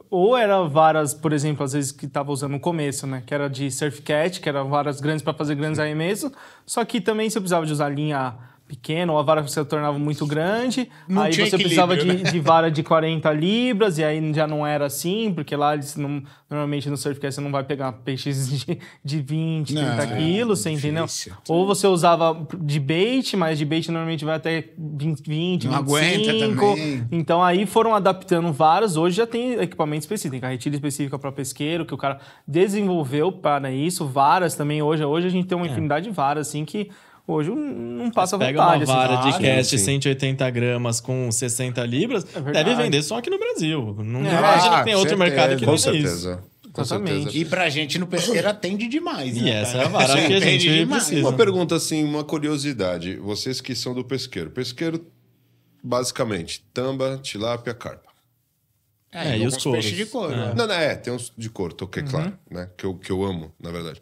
ou era varas, por exemplo, às vezes que estava usando no começo, né? Que era de surf cat, que eram varas grandes para fazer grandes arremessos. Só que também você precisava de usar linha pequeno, ou a vara você tornava muito grande, não aí você precisava de, né? de, vara de 40 libras, e aí já não era assim, porque lá eles não, normalmente no certificado você não vai pegar peixes de, de 20, não, 30 é quilos, você entendeu? Ou você usava de bait, mas de bait normalmente vai até 20, 20 não 25. Então aí foram adaptando varas, hoje já tem equipamento específico, tem carretilha específica para pesqueiro, que o cara desenvolveu para isso, varas também, hoje, hoje a gente tem uma é. infinidade de varas, assim, que Hoje não passa pega vontade. Pega assim. uma vara assim. de cast sim. 180 gramas com 60 libras, é deve vender só aqui no Brasil. Não é. imagina que tem outro mercado que com vende certeza. isso. Com Exatamente. certeza. E pra gente no pesqueiro atende demais. Né, e essa é a vara que a gente precisa. Uma pergunta assim, uma curiosidade. Vocês que são do pesqueiro. Pesqueiro, basicamente, tamba, tilápia, carpa. É, é e os peixes de couro. É. Né? Não, não, é, tem uns de couro, toquei, é uhum. claro, né? Que eu, que eu amo, na verdade.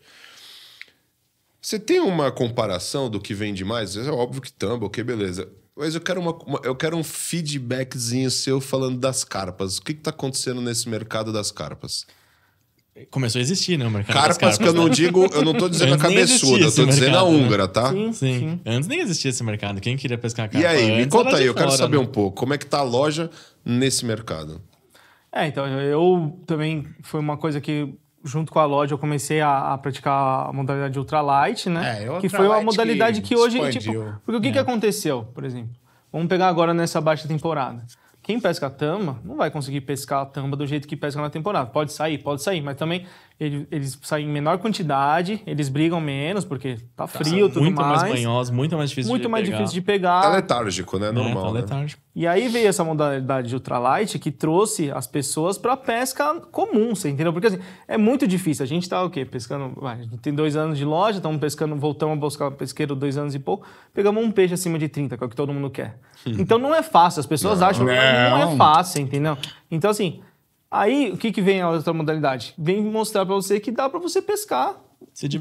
Você tem uma comparação do que vende mais? É óbvio que tamba, ok, beleza. Mas eu quero, uma, uma, eu quero um feedbackzinho seu falando das carpas. O que está acontecendo nesse mercado das carpas? Começou a existir, né? O mercado carpas, carpas que eu não né? digo, eu não estou dizendo a cabeçuda, eu estou dizendo a né? húngara, né? tá? Sim, sim, sim, Antes nem existia esse mercado. Quem queria pescar carpas? E aí, me conta aí, eu fora, quero saber né? um pouco. Como é que tá a loja nesse mercado? É, então, eu também foi uma coisa que junto com a loja, eu comecei a, a, praticar a modalidade ultralight, né? É, que foi uma modalidade que, que hoje, tipo, expandiu. tipo, porque o que, é. que aconteceu, por exemplo? Vamos pegar agora nessa baixa temporada. Quem pesca a tama não vai conseguir pescar a tamba do jeito que pesca na temporada. Pode sair, pode sair, mas também eles, saem em menor quantidade, eles brigam menos, porque tá, tá frio tudo muito mais. Muito mais banhosos, muito mais difícil muito de mais pegar. Muito mais difícil de pegar. É letárgico, né? É, Normal, é, tá né? letárgico. Né? E aí veio essa modalidade de ultralight que trouxe as pessoas pra pesca comum, você entendeu? Porque assim, é muito difícil. A gente tá o quê? Pescando... Vai, tem dois anos de loja, estamos pescando... Voltamos a buscar pesqueiro dois anos e pouco. Pegamos um peixe acima de 30, que é o que todo mundo quer. então não é fácil. As pessoas não, acham não. que não é fácil, entendeu? Então assim... Aí, o que, que vem a outra modalidade? Vem mostrar para você que dá para você pescar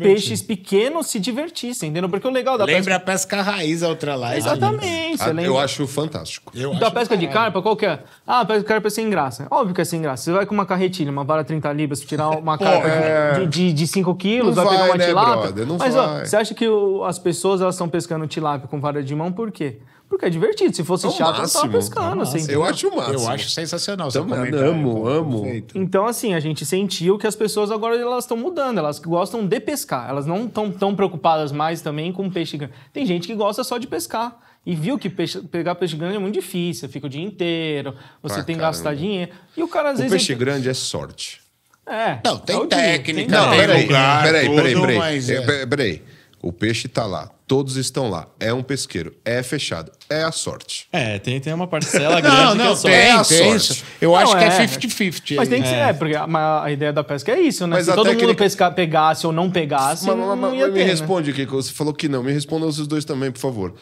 peixes pequenos se divertir, entendeu? Porque o legal da lembra pesca... Lembra a pesca raiz, a outra lá. Exatamente. Ah, eu acho fantástico. Eu da acho pesca caralho. de carpa, qual que é? Ah, pesca de carpa é sem graça. Óbvio que é sem graça. Você vai com uma carretilha, uma vara 30 libras, tirar uma Pô, carpa é... de 5 quilos, vai, vai, pegar uma né, tilápia. Brother, Mas, vai. ó, você acha que o, as pessoas elas estão pescando tilápia com vara de mão por quê? Porque é divertido. Se fosse é chato, máximo. eu tava pescando. É assim, eu acho o máximo. Eu acho sensacional. Então, mano, amo, amo. Perfeito. Então, assim, a gente sentiu que as pessoas agora elas estão mudando. Elas gostam de pescar. Elas não estão tão preocupadas mais também com peixe grande. Tem gente que gosta só de pescar. E viu que peixe, pegar peixe grande é muito difícil. fica o dia inteiro. Você ah, tem que gastar dinheiro. E o cara, às vezes... O peixe grande é sorte. É. Não, tem é técnica, tem, não, peraí, peraí, peraí, peraí, é, é. peraí. O peixe está lá, todos estão lá. É um pesqueiro, é fechado, é a sorte. É, tem, tem uma parcela grande não, não, que é Tem, a sorte. Tem, Eu não, acho é, que é 50-50. É. Mas tem que ser, é. é porque a, a, ideia da pesca é isso, né? Mas Se todo mundo pesca, pegasse ou não pegasse. Mas, mas, não ia mas ter, me né? responde aqui, você falou que não. Me respondam vocês dois também, por favor.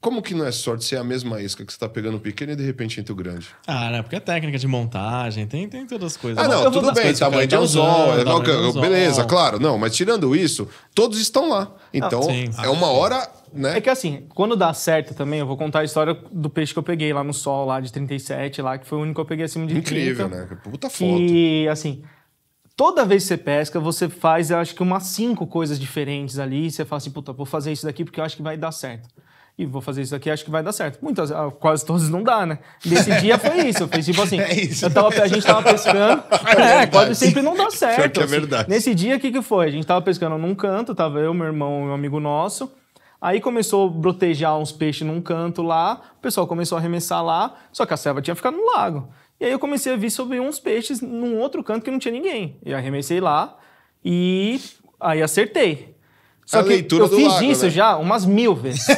Como que não é sorte ser a mesma isca que você tá pegando pequeno e de repente entra o grande? Ah, né? Porque é técnica de montagem, tem, tem todas as coisas. Ah, não, tudo bem, tamanho de tá anzol, é, beleza, claro, não. Mas tirando isso, todos estão lá. Então, ah, é uma hora, né? É que assim, quando dá certo também, eu vou contar a história do peixe que eu peguei lá no sol, lá de 37, lá, que foi o único que eu peguei acima de Incrível, 30. Incrível, né? Puta foto. E, assim, toda vez que você pesca, você faz, eu acho que umas cinco coisas diferentes ali. Você fala assim, puta, vou fazer isso daqui porque eu acho que vai dar certo e vou fazer isso aqui, acho que vai dar certo. Muitas, ah, quase todos não dá, né? Nesse dia foi isso. Eu fiz tipo assim, é isso. Eu tava, a gente tava pescando. É, é quase sempre não dá certo. que é assim. verdade. Nesse dia, o que, que foi? A gente tava pescando num canto, tava eu, meu irmão e um amigo nosso. Aí começou a brotejar uns peixes num canto lá, o pessoal começou a arremessar lá, só que a selva tinha ficado no lago. E aí eu comecei a vir sobre uns peixes num outro canto que não tinha ninguém. E arremessei lá e aí acertei. Só a que leitura eu do fiz lago, isso né? já umas mil vezes.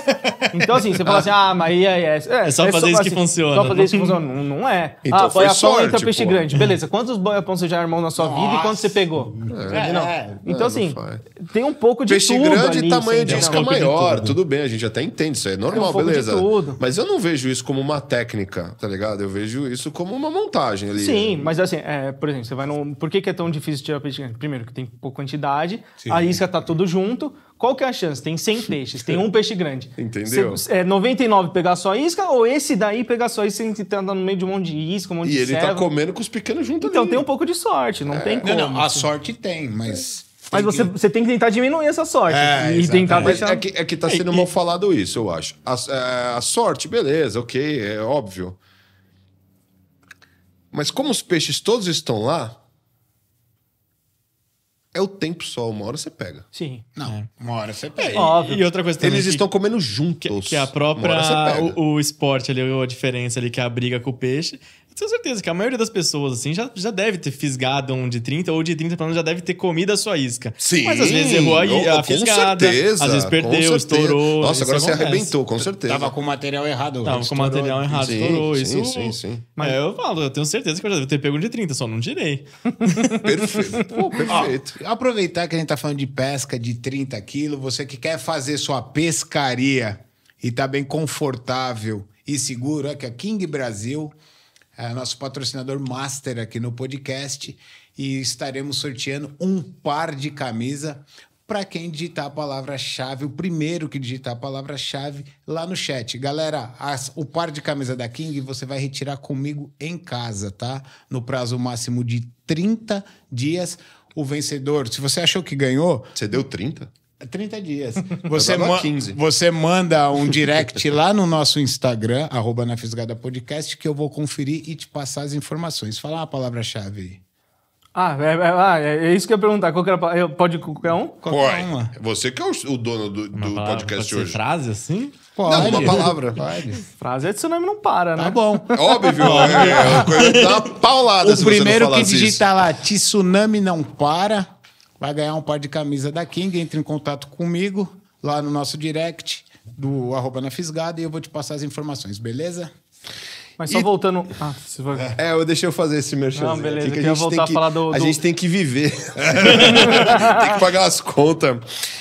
Então, assim, você fala assim, ah, Maria é, é. É só é fazer é só, isso assim, que funciona. Só fazer né? isso que funciona. Não, não é. Então ah, boiapão entra pô. peixe grande. Beleza, quantos boiapão você já armou na sua Nossa. vida e quantos você pegou? É, não. É, então, é, assim, tem um pouco de peixe tudo. Peixe grande e tamanho assim, de isca é maior. De tudo, tudo bem, a gente até entende isso. É normal, um beleza. Mas eu não vejo isso como uma técnica, tá ligado? Eu vejo isso como uma montagem ali. Sim, mas assim, por exemplo, você vai no. Por que, que é tão difícil tirar peixe grande? Primeiro, que tem pouca quantidade, a isca tá tudo junto. Qual que é a chance? Tem 100 peixes, tem um peixe grande. Entendeu? Cê, é 99 pegar só isca ou esse daí pegar só isca e tá andando no meio de um monte de isca, um monte e de E ele tá serva. tá comendo com os pequenos junto Então ali. tem um pouco de sorte, não é. tem como. Não, não, a assim. sorte tem, mas... É. Mas você, você tem que tentar diminuir essa sorte. É, e exatamente. tentar deixar... É que, é que tá é, sendo mal falado isso, eu acho. A, é, a sorte, beleza, ok, é óbvio. Mas como os peixes todos estão lá, é o tempo só, uma hora você pega. Sim. Não, é. uma hora você é pega. É, Óbvio. E outra coisa também. Eles que, estão comendo juntos. Que, que a própria. O, o, esporte ali, a diferença ali, que é a briga com o peixe, tenho certeza que a maioria das pessoas, assim, já, já deve ter fisgado um de 30 ou de 30, para já deve ter comido a sua isca. Sim. Mas às vezes errou a, a com fisgada. Certeza, às vezes perdeu, estourou. Nossa, agora você arrebentou, com certeza. Tava com o material errado. Tava com o material errado, sim, estourou. Sim, isso. Sim, sim. sim. Mas eu falo, eu tenho certeza que eu já devo ter pego um de 30, só não tirei. perfeito. Pô, perfeito. Ó, aproveitar que a gente tá falando de pesca de 30 quilos, você que quer fazer sua pescaria e tá bem confortável e seguro, é que a King Brasil é nosso patrocinador master aqui no podcast, e estaremos sorteando um par de camisa para quem digitar a palavra-chave, o primeiro que digitar a palavra-chave lá no chat. Galera, as, o par de camisa da King você vai retirar comigo em casa, tá? No prazo máximo de 30 dias. O vencedor, se você achou que ganhou. Você deu 30? 30 dias. Você, ma 15. você manda um direct lá no nosso Instagram, arroba na Fisgada Podcast, que eu vou conferir e te passar as informações. Fala a palavra-chave aí. Ah, é, é, ah, é, é, isso que eu ia perguntar. Qual era, pode qualquer um? Qualquer uma. Você que é o, o dono do, do palavra, podcast pode hoje. frase assim? Pode. Não, uma palavra. Pode. Frase é tsunami não para, né? Tá bom. Óbvio, é, é uma coisa que dá paulada. O primeiro que digitar lá, tsunami não para vai ganhar um par de camisa da King. Entre em contato comigo lá no nosso direct do arroba na Fisgada e eu vou te passar as informações, beleza? Mas só e... voltando. Ah, você vai... É, eu deixei eu fazer esse merchan. Não, é beleza, que a gente voltar tem que... a falar do, A gente tem que viver. tem que pagar as contas.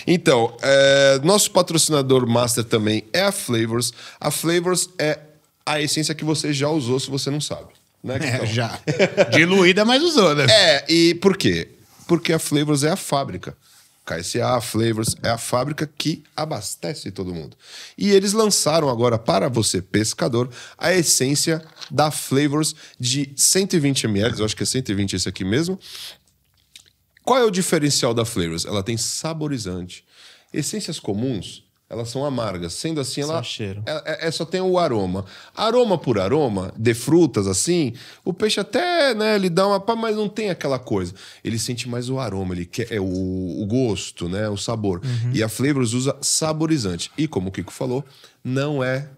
Então, é... nosso patrocinador master também é a Flavors. A Flavors é a essência que você já usou, se você não sabe. Né, é, já. Diluída, mas usou, né? É, e por quê? porque a Flavors é a fábrica. KSA, Flavors, é a fábrica que abastece todo mundo. E eles lançaram agora para você, pescador, a essência da Flavors de 120 ml, eu acho que é 120 esse aqui mesmo. Qual é o diferencial da Flavors? Ela tem saborizante. Essências comuns, elas são amargas. Sendo assim, ela, ela é, é, é, só tem o aroma. Aroma por aroma, de frutas assim, o peixe até, né, ele dá uma, mas não tem aquela coisa. Ele sente mais o aroma, ele quer é, o, o gosto, né, o sabor. Uhum. E a Flavors usa saborizante. E como o Kiko falou, não é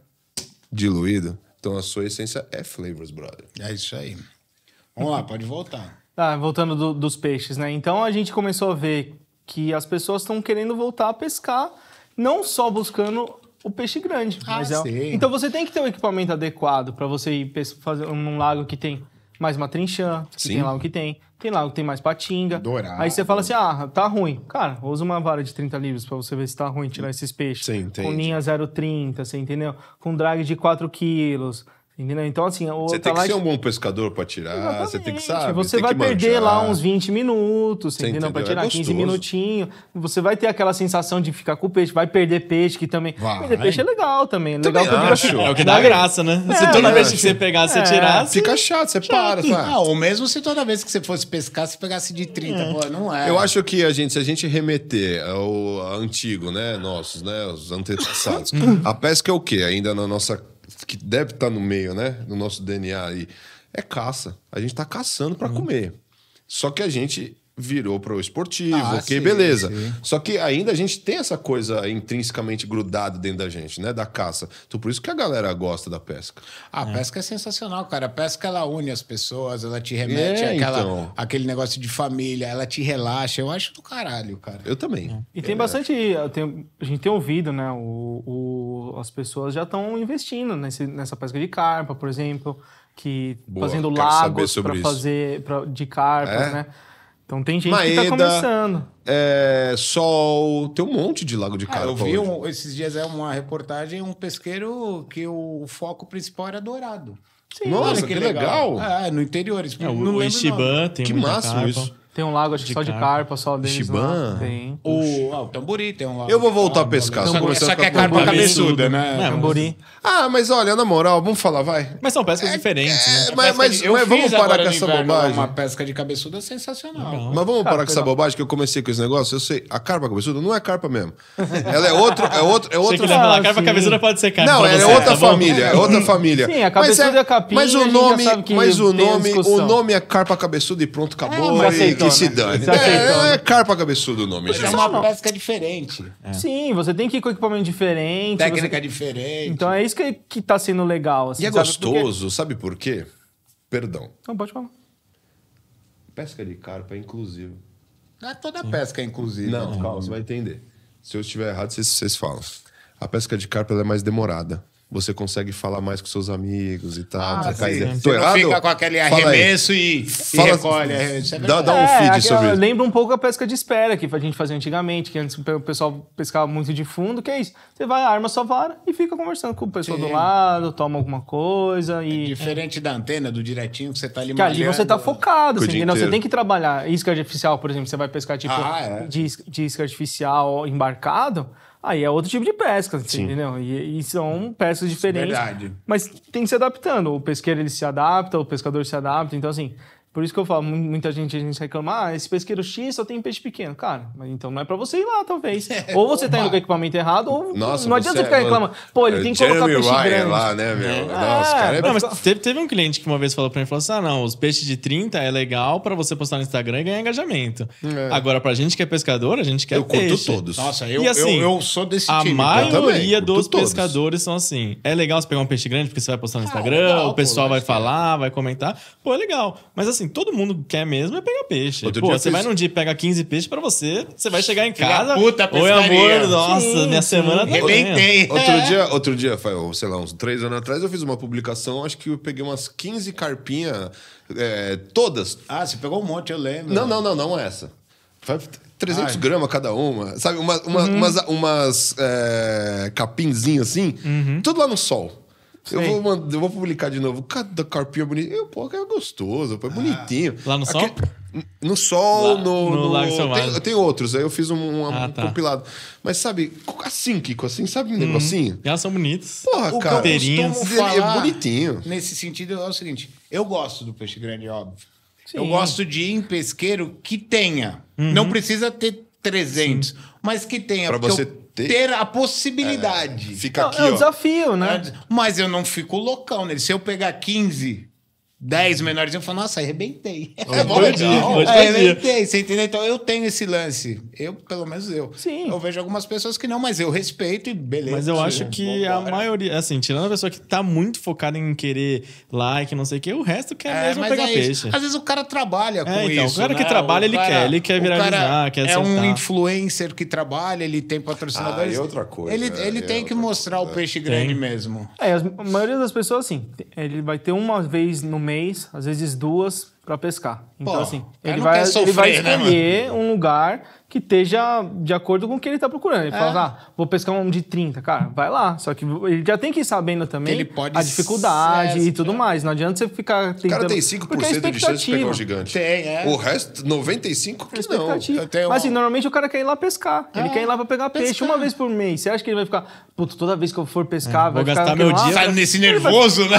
diluído. Então a sua essência é Flavors, brother. É isso aí. Vamos lá, pode voltar. Tá, voltando do, dos peixes, né? Então a gente começou a ver que as pessoas estão querendo voltar a pescar não só buscando o peixe grande. Ah, mas é... sim. Então você tem que ter um equipamento adequado para você ir fazer um lago que tem mais matrinchã, que sim. tem lago que tem, tem lago que tem mais patinga. Dourado. Aí você fala assim, ah, tá ruim. Cara, usa uma vara de 30 livros para você ver se tá ruim tirar esses peixes. Sim, entende. Com linha 0,30, você entendeu? Com drag de 4 quilos. Entendeu? Então, assim, você tem que ser um bom pescador para tirar, Exatamente. você tem que saber. Você vai perder lá uns 20 minutos, você entendeu? Pra é tirar é 15 minutinhos. Você vai ter aquela sensação de ficar com o peixe, vai perder peixe, que também. Vai. Perder peixe é legal também. É também legal também acho. é o que dá graça, né? É, se toda vez que você pegar, você é. tirar. Você... Fica chato, você chato. para. Sabe? Ah, ou mesmo se toda vez que você fosse pescar, você pegasse de 30. Pô, não é. Eu acho que a gente, se a gente remeter ao antigo, né? Nossos, né? Os antepassados. Uhum. a pesca é o quê? Ainda na nossa que deve estar tá no meio, né? No nosso DNA aí. É caça. A gente está caçando para uhum. comer. Só que a gente virou pro esportivo, ah, ok, sim, beleza. Sim. Só que ainda a gente tem essa coisa intrinsecamente grudada dentro da gente, né? Da caça. Então por isso que a galera gosta da pesca. Ah, a é. pesca é sensacional, cara. A pesca ela une as pessoas, ela te remete é, àquela, então. àquele negócio de família, ela te relaxa. Eu acho do caralho, cara. Eu também. É. E tem é. bastante. Tem, a gente tem ouvido, né? O, o as pessoas já estão investindo nesse, nessa pesca de carpa, por exemplo, que Boa, fazendo lagos para fazer pra, de carpas, é? né? Então tem gente Maeda, que tá começando. É, sol, tem um monte de lago de cara. Ah, eu vi um, esses dias é uma reportagem, um pesqueiro que o, foco principal era dourado. Sim, Nossa, que, que legal. legal. Ah, no interior. É, o, não o Ishibã tem Que máximo isso. Tem um lago, acho que só de carpa, só deles. Chiban? Tem. O, ah, o Tamburi tem um lago. Eu vou voltar a pescar. Só, Tamburi. só que é carpa cabeçuda, né? É, Tamburi. Ah, mas olha, na moral, vamos falar, vai. Mas são pescas é, diferentes, né? É, mas, mas, de, mas vamos parar com essa inverno, bobagem. Uma pesca de cabeçuda sensacional. Não. Mas vamos parar com essa bobagem que eu comecei com esse negócio. Eu sei, a carpa cabeçuda não é carpa mesmo. Ela é outro, é outro, é outro. Você a carpa ah, cabeçuda pode ser carpa. Não, ela é outra tá família, é outra família. Sim, a cabeçuda é capim. Mas o nome, mas o nome, o nome é carpa cabeçuda e pronto, acabou aceitou, que se né? dane. Você é, aceitou, é, né? é carpa cabeçudo o nome. Mas é uma pesca diferente. É. Sim, você tem que ir com equipamento diferente. Técnica você... diferente. Então é isso que, que tá sendo legal. Assim, e é sabe gostoso, sabe por quê? Perdão. Não, pode falar. Pesca de carpa é Não é toda Sim. pesca é inclusiva. Não, calma, uhum. você vai entender. Se eu estiver errado, vocês, vocês falam. A pesca de carpa é mais demorada você consegue falar mais com seus amigos e tal. Ah, Tô errado? fica com aquele arremesso e, fala, e recolhe. É, é dá, dá, um feed é, sobre isso. Lembra um pouco a pesca de espera que a gente fazia antigamente, que antes o pessoal pescava muito de fundo, que é isso. Você vai, arma sua vara e fica conversando com o pessoal sim. do lado, toma alguma coisa é e... É diferente da antena, do direitinho, que você tá ali Que ali você tá focado, assim, Você tem que trabalhar isca artificial, por exemplo, você vai pescar tipo ah, é? de, de isca artificial embarcado... Aí é outro tipo de pesca, Sim. entendeu? E, e, são pescas diferentes. Verdade. Mas tem que se adaptando. O pesqueiro ele se adapta, o pescador se adapta. Então, assim, por isso que eu falo, muita gente, a gente reclama, ah, esse pesqueiro X só tem peixe pequeno. Cara, mas então não é pra você ir lá, talvez. É, ou você tá indo com equipamento errado, ou Nossa, não adianta você ficar é reclamando. Pô, ele tem que colocar peixe Ryan grande. lá, né, meu? É. Nossa, cara é... Não, mas teve, teve, um cliente que uma vez falou pra mim, falou assim, ah, não, os peixes de 30 é legal pra você postar no Instagram e ganhar engajamento. É. Agora, pra gente que é pescador, a gente quer eu peixe. Eu curto todos. Nossa, eu, e, assim, eu, eu sou desse a time. A maioria dos todos. pescadores são assim. É legal você pegar um peixe grande, porque você vai postar no ah, Instagram, ah, legal, o pessoal pô, vai é. falar, vai comentar. Pô, é legal. Mas assim, assim, todo mundo quer mesmo é pegar peixe. Outro Pô, você fiz... vai num dia e pega 15 peixes pra você, você vai chegar em casa. Filha puta, Oi, amor, nossa, sim, minha sim. semana tá Rebentei. Outro é. dia, outro dia, sei lá, uns três anos atrás, eu fiz uma publicação, acho que eu peguei umas 15 carpinhas, é, todas. Ah, você pegou um monte, eu lembro. Não, não, não, não essa. Foi 300 gramas cada uma, sabe? Uma, uma, uhum. Umas, umas é, capinzinhas assim, uhum. tudo lá no sol. Eu vou, mandar, eu vou publicar de novo. Cada carpinho é bonito. Eu, pô, é gostoso, pô, é ah. bonitinho. Lá no sol? No sol, Lá, no, no, no. Tem, tem outros, aí eu fiz um, um, ah, um tá. compilado. Mas sabe, assim, Kiko, assim, sabe um uhum. negocinho? Elas são bonitas. Porra, o cara, falar, é bonitinho. Nesse sentido, é o seguinte: eu gosto do peixe grande, óbvio. Sim. Eu gosto de ir em pesqueiro que tenha. Uhum. Não precisa ter 300, Sim. mas que tenha. Pra você eu ter, ter a possibilidade. É, fica não, É um ó. desafio, né? Mas eu não fico loucão nele. Né? Se eu pegar 15 10 menores, eu falo, nossa, arrebentei. Hoje é bom, legal. Hoje arrebentei, você entendeu? Então eu tenho esse lance. Eu, pelo menos eu. Sim. Eu vejo algumas pessoas que não, mas eu respeito e beleza. Mas eu acho que a maioria, assim, tirando a pessoa que tá muito focada em querer like, não sei o quê, o resto quer é, mesmo pegar é peixe. Às vezes o cara trabalha é, com é, então, isso. O cara né? que trabalha, o ele cara, quer, ele quer viralizar, quer É um influencer que trabalha, ele tem patrocinadores. Ah, e outra coisa. Ele, é, ele tem que mês, às vezes duas, para pescar. Então, Pô, assim, ele vai, sofrer, ele né, vai escolher né, um lugar que esteja de acordo com o que ele está procurando. Ele é. fala, ah, vou pescar um de 30, cara, vai lá. Só que ele já tem que ir sabendo também a dificuldade ser, é, e tudo é. mais. Não adianta você ficar tentando... O cara tem 5% é de chance de pegar um gigante. Tem, é. O resto, 95% que é não. Uma... Mas assim, normalmente o cara quer ir lá pescar. Ele é. quer ir lá para pegar pescar. peixe uma vez por mês. Você acha que ele vai ficar... Puta, toda vez que eu for pescar, vai ficar... Vou gastar meu lá, dia... nesse nervoso, né?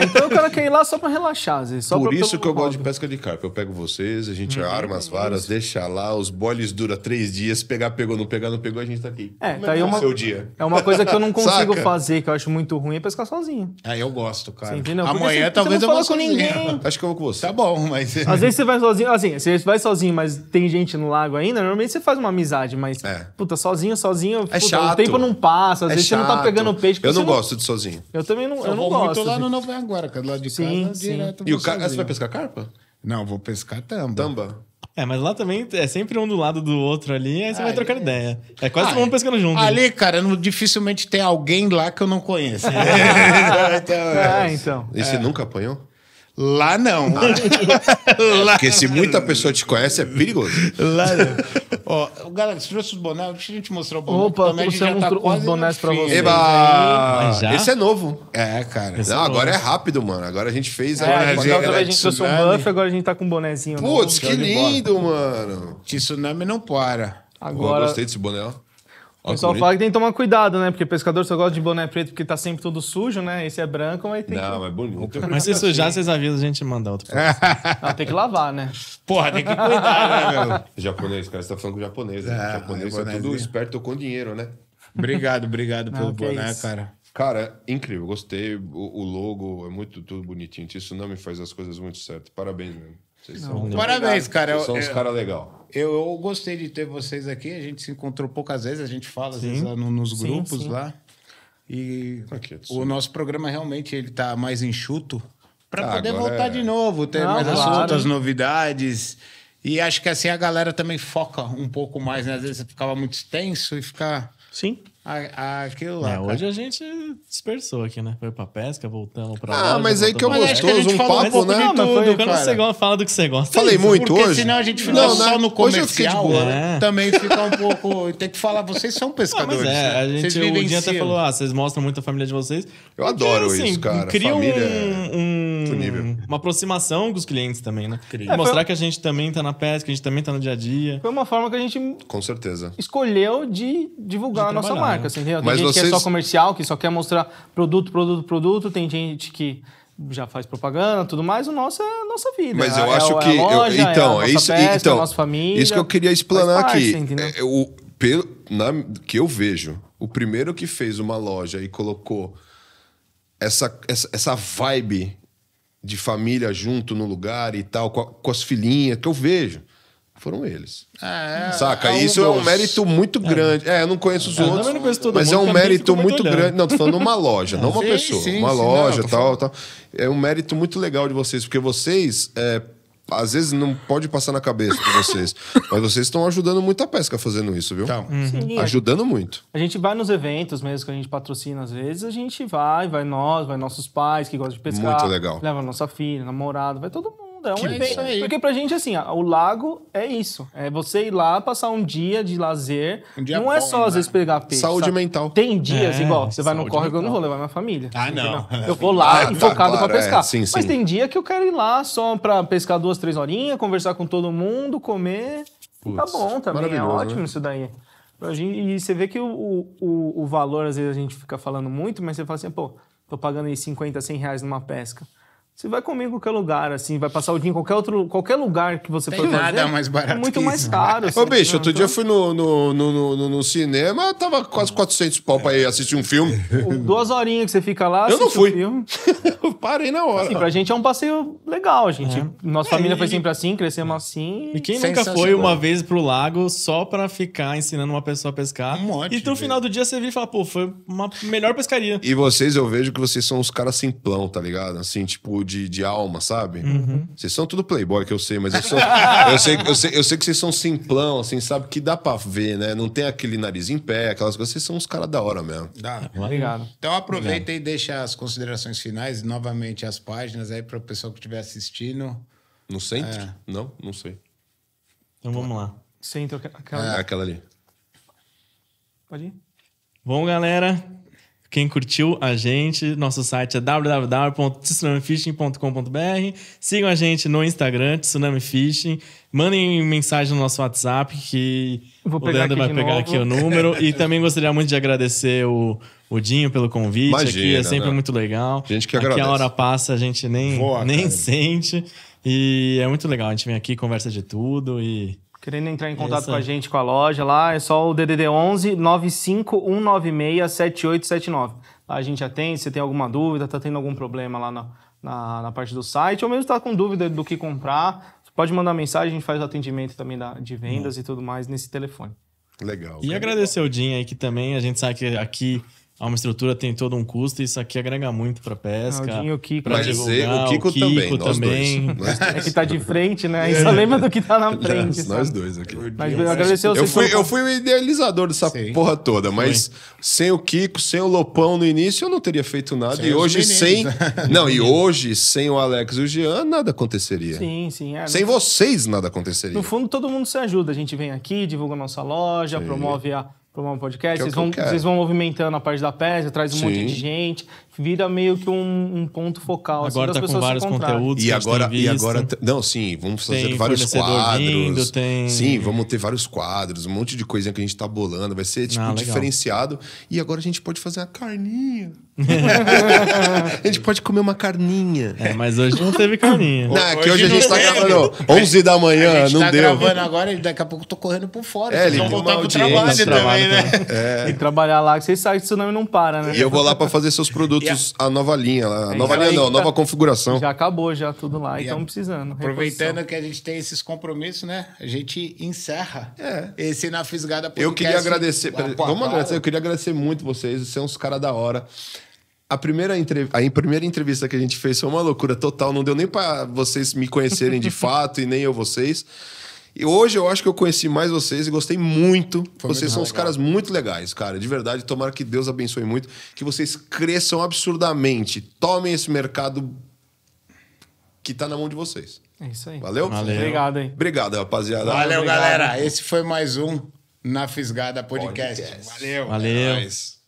É, então o cara quer ir lá só para relaxar, Só por pra isso que eu gosto de pesca de carpa. Eu pego vocês, a gente uhum. arma as varas, deixa lá, os boles duram dura três dias, pegar, pegou, não pegar, não pegou, a gente tá aqui. É, tá aí uma, seu dia? é uma coisa que eu não consigo fazer, que eu acho muito ruim, é pescar sozinho. Ah, eu gosto, cara. Você entendeu? Amanhã você, talvez você eu vou com ninguém. Acho que eu vou com você. Tá bom, mas... Às vezes você vai sozinho, assim, você vai sozinho, mas tem gente no lago ainda, normalmente você faz uma amizade, mas, é. puta, sozinho, sozinho, é puta, chato. o tempo não passa, às é vezes chato. você não tá pegando peixe. Eu não, não gosto de sozinho. Eu também não, eu, eu não gosto. Eu tô lá no assim. Novo Agora, é lá de sim, casa, sim. direto. E o cara, você vai pescar carpa? Não, vou pescar tamba. Tamba? É, mas lá também é sempre um do lado do outro ali, aí você vai trocando ideia. É quase ah, todo mundo pescando junto. Né? Ali, cara, não, dificilmente tem alguém lá que eu não conheço. É. Então, ah, é. então. E você é. nunca apanhou? Lá não. Lá. Porque se muita pessoa te conhece, é perigoso. Lá não. Ó, galera, você trouxe os bonés? Deixa a gente mostrar o boné. Opa, também a gente tá quase bonés pra vocês. Eba! Esse é novo. É, cara. Esse não, é agora novo. é rápido, mano. Agora a gente fez... É, a, gente, a gente trouxe um buff, agora a gente tá com um bonézinho. Putz, que lindo, mano. Tsunami não para. Agora... gostei desse boné, ó. O pessoal fala que tem que tomar cuidado, né? Porque pescador só gosta de boné preto porque tá sempre tudo sujo, né? Esse é branco, mas tem Não, que... é bonito. Mas se sujar, vocês avisam a gente manda outro. ah, tem que lavar, né? Porra, tem que cuidar, né, meu? Japonês, cara, você tá falando com japonês, né? Ah, japonês é, é tudo esperto com dinheiro, né? Obrigado, obrigado pelo boné, cara. Cara, incrível, gostei. O, o, logo é muito tudo bonitinho. Isso não me faz as coisas muito certo. Parabéns mesmo. Vocês não, são... Parabéns, cara. Vocês são uns os caras legais. Eu, eu, gostei de ter vocês aqui. A gente se encontrou poucas vezes, a gente fala às vezes, lá no, nos grupos sim, sim. lá. E aqui, o nosso programa realmente ele tá mais enxuto para tá, poder voltar é... de novo, ter Não, mais claro. assuntos, novidades. E acho que assim a galera também foca um pouco mais, né? Às vezes você ficava muito extenso e ficar Sim. A, aquilo lá. É, hoje a gente dispersou aqui, né? Foi pra pesca, voltamos pra. Ah, mas aí que é gostoso, um papo, né? Não, ah, tudo, foi, quando você fala do que você gosta. Falei é isso, muito porque hoje. senão a gente fica não, só né? no comercial. Hoje eu né? É. Também fica um pouco. Tem que falar, vocês são pescadores. Ah, mas é, a né? gente, vocês vivenciam. o dia até falou, ah, vocês mostram muito a família de vocês. Eu adoro porque, assim, isso, cara. Cria família um, um uma aproximação com os clientes também, né? É, mostrar foi... que a gente também tá na pesca, que a gente também tá no dia a dia. Foi uma forma que a gente. Com certeza. Escolheu de divulgar a nossa marca. Uhum. Assim, entendeu? Tem Mas gente vocês... que é só comercial, que só quer mostrar produto, produto, produto. Tem gente que já faz propaganda, tudo mais, o nosso é a nossa vida. Mas eu é, acho é, que. É loja, eu, então, é, isso. então, nossa família. Isso que eu queria explanar parte, aqui. É, o, pelo, na, que eu vejo, o primeiro que fez uma loja e colocou essa, essa, essa vibe de família junto no lugar e tal, com, a, com as filhinhas, que eu vejo foram eles. é, Saca? É Isso dos... é um mérito muito é. grande. É, eu não conheço os outros. Não, conheço todo mas é mundo, é um mérito muito olhando. grande. Não, tô falando uma loja, não uma sim, pessoa. Sim, uma sim, loja, não, tal, tal. É um mérito muito legal de vocês, porque vocês. É, às vezes não pode passar na cabeça de vocês. mas vocês estão ajudando muito a pesca fazendo isso, viu? Então, uhum. ajudando muito. A gente vai nos eventos mesmo que a gente patrocina, às vezes, a gente vai, vai nós, vai nossos pais que gostam de pescar. Muito legal. Leva nossa filha, namorado, vai todo mundo é um que evento. Né? Aí. Porque pra gente, assim, o lago é isso. É você ir lá, passar um dia de lazer. Um dia não é bom, é só, né? às vezes, pegar peixe. Saúde sabe? mental. Tem dias, é, igual, você vai no córrego, eu não vou levar minha família. Ah, não. não. Eu vou lá ah, focado tá, claro, pra é. pescar. É. Sim, Mas tem dia que eu quero ir lá só pra pescar duas, três horinhas, conversar com todo mundo, comer. tá bom também, é né? ótimo né? isso daí. Gente, e você vê que o, o, o valor, às vezes, a gente fica falando muito, mas você fala assim, pô, tô pagando aí 50, 100 reais numa pesca. Você vai comer em qualquer lugar, assim, vai passar o dia em qualquer outro qualquer lugar que você for nada fazer, mais barato. É muito mais isso. caro. Assim, Ô, bicho, outro então dia eu fui no, no, no, no, no cinema, tava quase 400 pau pra ir assistir um filme. Duas horinhas que você fica lá. Eu não fui. Um eu parei na hora. Assim, pra gente é um passeio legal, gente. É. Nossa é, família e... foi sempre assim, crescemos assim. E quem nunca foi uma vez pro lago só pra ficar ensinando uma pessoa a pescar? Um monte, e no final do dia você vira e fala, pô, foi uma melhor pescaria. E vocês, eu vejo que vocês são os caras simplão, tá ligado? Assim, tipo, de, de alma, sabe? Uhum. Vocês são tudo playboy que eu sei, mas eu, sou, eu, sei, eu, sei, eu sei que vocês são simplão, assim, sabe? Que dá pra ver, né? Não tem aquele nariz em pé, aquelas coisas. Vocês são uns caras da hora mesmo. Dá. Obrigado. Então aproveita Obrigado. e deixa as considerações finais, novamente as páginas aí para o pessoal que estiver assistindo. No centro? É. Não, não sei. Então vamos lá. Centro, aquela, é, aquela ali. Pode ir? Bom, galera, quem curtiu a gente, nosso site é www.tsunamifishing.com.br. Sigam a gente no Instagram, Tsunami Fishing. Mandem mensagem no nosso WhatsApp, que Vou o Leandro vai pegar novo. aqui o número. e também gostaria muito de agradecer o, o Dinho pelo convite Imagina, aqui. É sempre né? muito legal. A gente que agradece. Aqui a hora passa, a gente nem, nem sente. E é muito legal. A gente vem aqui, conversa de tudo e Querendo entrar em contato com a gente, com a loja lá, é só o DDD 11 95196 7879. Lá a gente já tem, se tem alguma dúvida, tá tendo algum problema lá na, na, na parte do site, ou mesmo tá com dúvida do que comprar, pode mandar mensagem, a gente faz o atendimento também da, de vendas hum. e tudo mais nesse telefone. Legal. E cara. agradecer o Dinho aí, que também a gente sabe que aqui há uma estrutura, tem todo um custo, e isso aqui agrega muito para pesca. Aldinho, ah, o Kiko, pra divulgar, o Kiko, o Kiko também. também. Dois, é que tá de frente, né? E só é. lembra do que tá na frente. nós dois aqui. Mas eu agradecer eu fui, eu fui o idealizador dessa Sim. porra toda, mas sem o Kiko, sem o Lopão no início, eu não teria feito nada. Sem e hoje, meninos. sem. não, e hoje, sem o Alex e o Jean, nada aconteceria. Sim, sim. É, sem vocês, nada aconteceria. No fundo, todo mundo se ajuda. A gente vem aqui, divulga a nossa loja, sim. promove a Formar um podcast, que é vocês, que vão, vocês vão movimentando a parte da PES, traz um Sim. monte de gente vira meio que um, um ponto focal. Assim, agora assim, tá com vários conteúdos. E agora, e agora. Não, sim, vamos fazer tem vários quadros. Vindo, tem... Sim, vamos ter vários quadros, um monte de coisinha que a gente tá bolando. Vai ser, tipo, ah, diferenciado. E agora a gente pode fazer a carninha. a gente pode comer uma carninha. É, mas hoje não teve carninha. Não, é hoje, hoje a gente tá gravando 11 da manhã, não tá deu. gravando agora e daqui a pouco eu tô correndo por fora. É, ele vão voltar pro trabalho, também, né? É. E trabalhar lá, que vocês sabem que o tsunami não para, né? E eu vou lá pra fazer seus produtos a... a... nova linha A é nova linha não, a nova tá. configuração. Já acabou, já tudo lá. E estamos precisando. Aproveitando reposição. que a gente tem esses compromissos, né? A gente encerra é. esse Na Fisgada Eu queria agradecer. Pera, vamos agradecer. Eu queria agradecer muito vocês. Vocês são uns caras da hora. A primeira, a primeira entrevista que a gente fez foi uma loucura total. Não deu nem para vocês me conhecerem de fato e nem eu vocês. E hoje eu acho que eu conheci mais vocês e gostei muito. Foi vocês muito são legal. os caras muito legais, cara. De verdade, tomara que Deus abençoe muito, que vocês cresçam absurdamente. Tomem esse mercado que tá na mão de vocês. É isso aí. Valeu? Valeu. Obrigado, hein? Obrigado, rapaziada. Valeu, Obrigado. galera. Esse foi mais um Na Fisgada Podcast. Podcast. Valeu. Valeu. É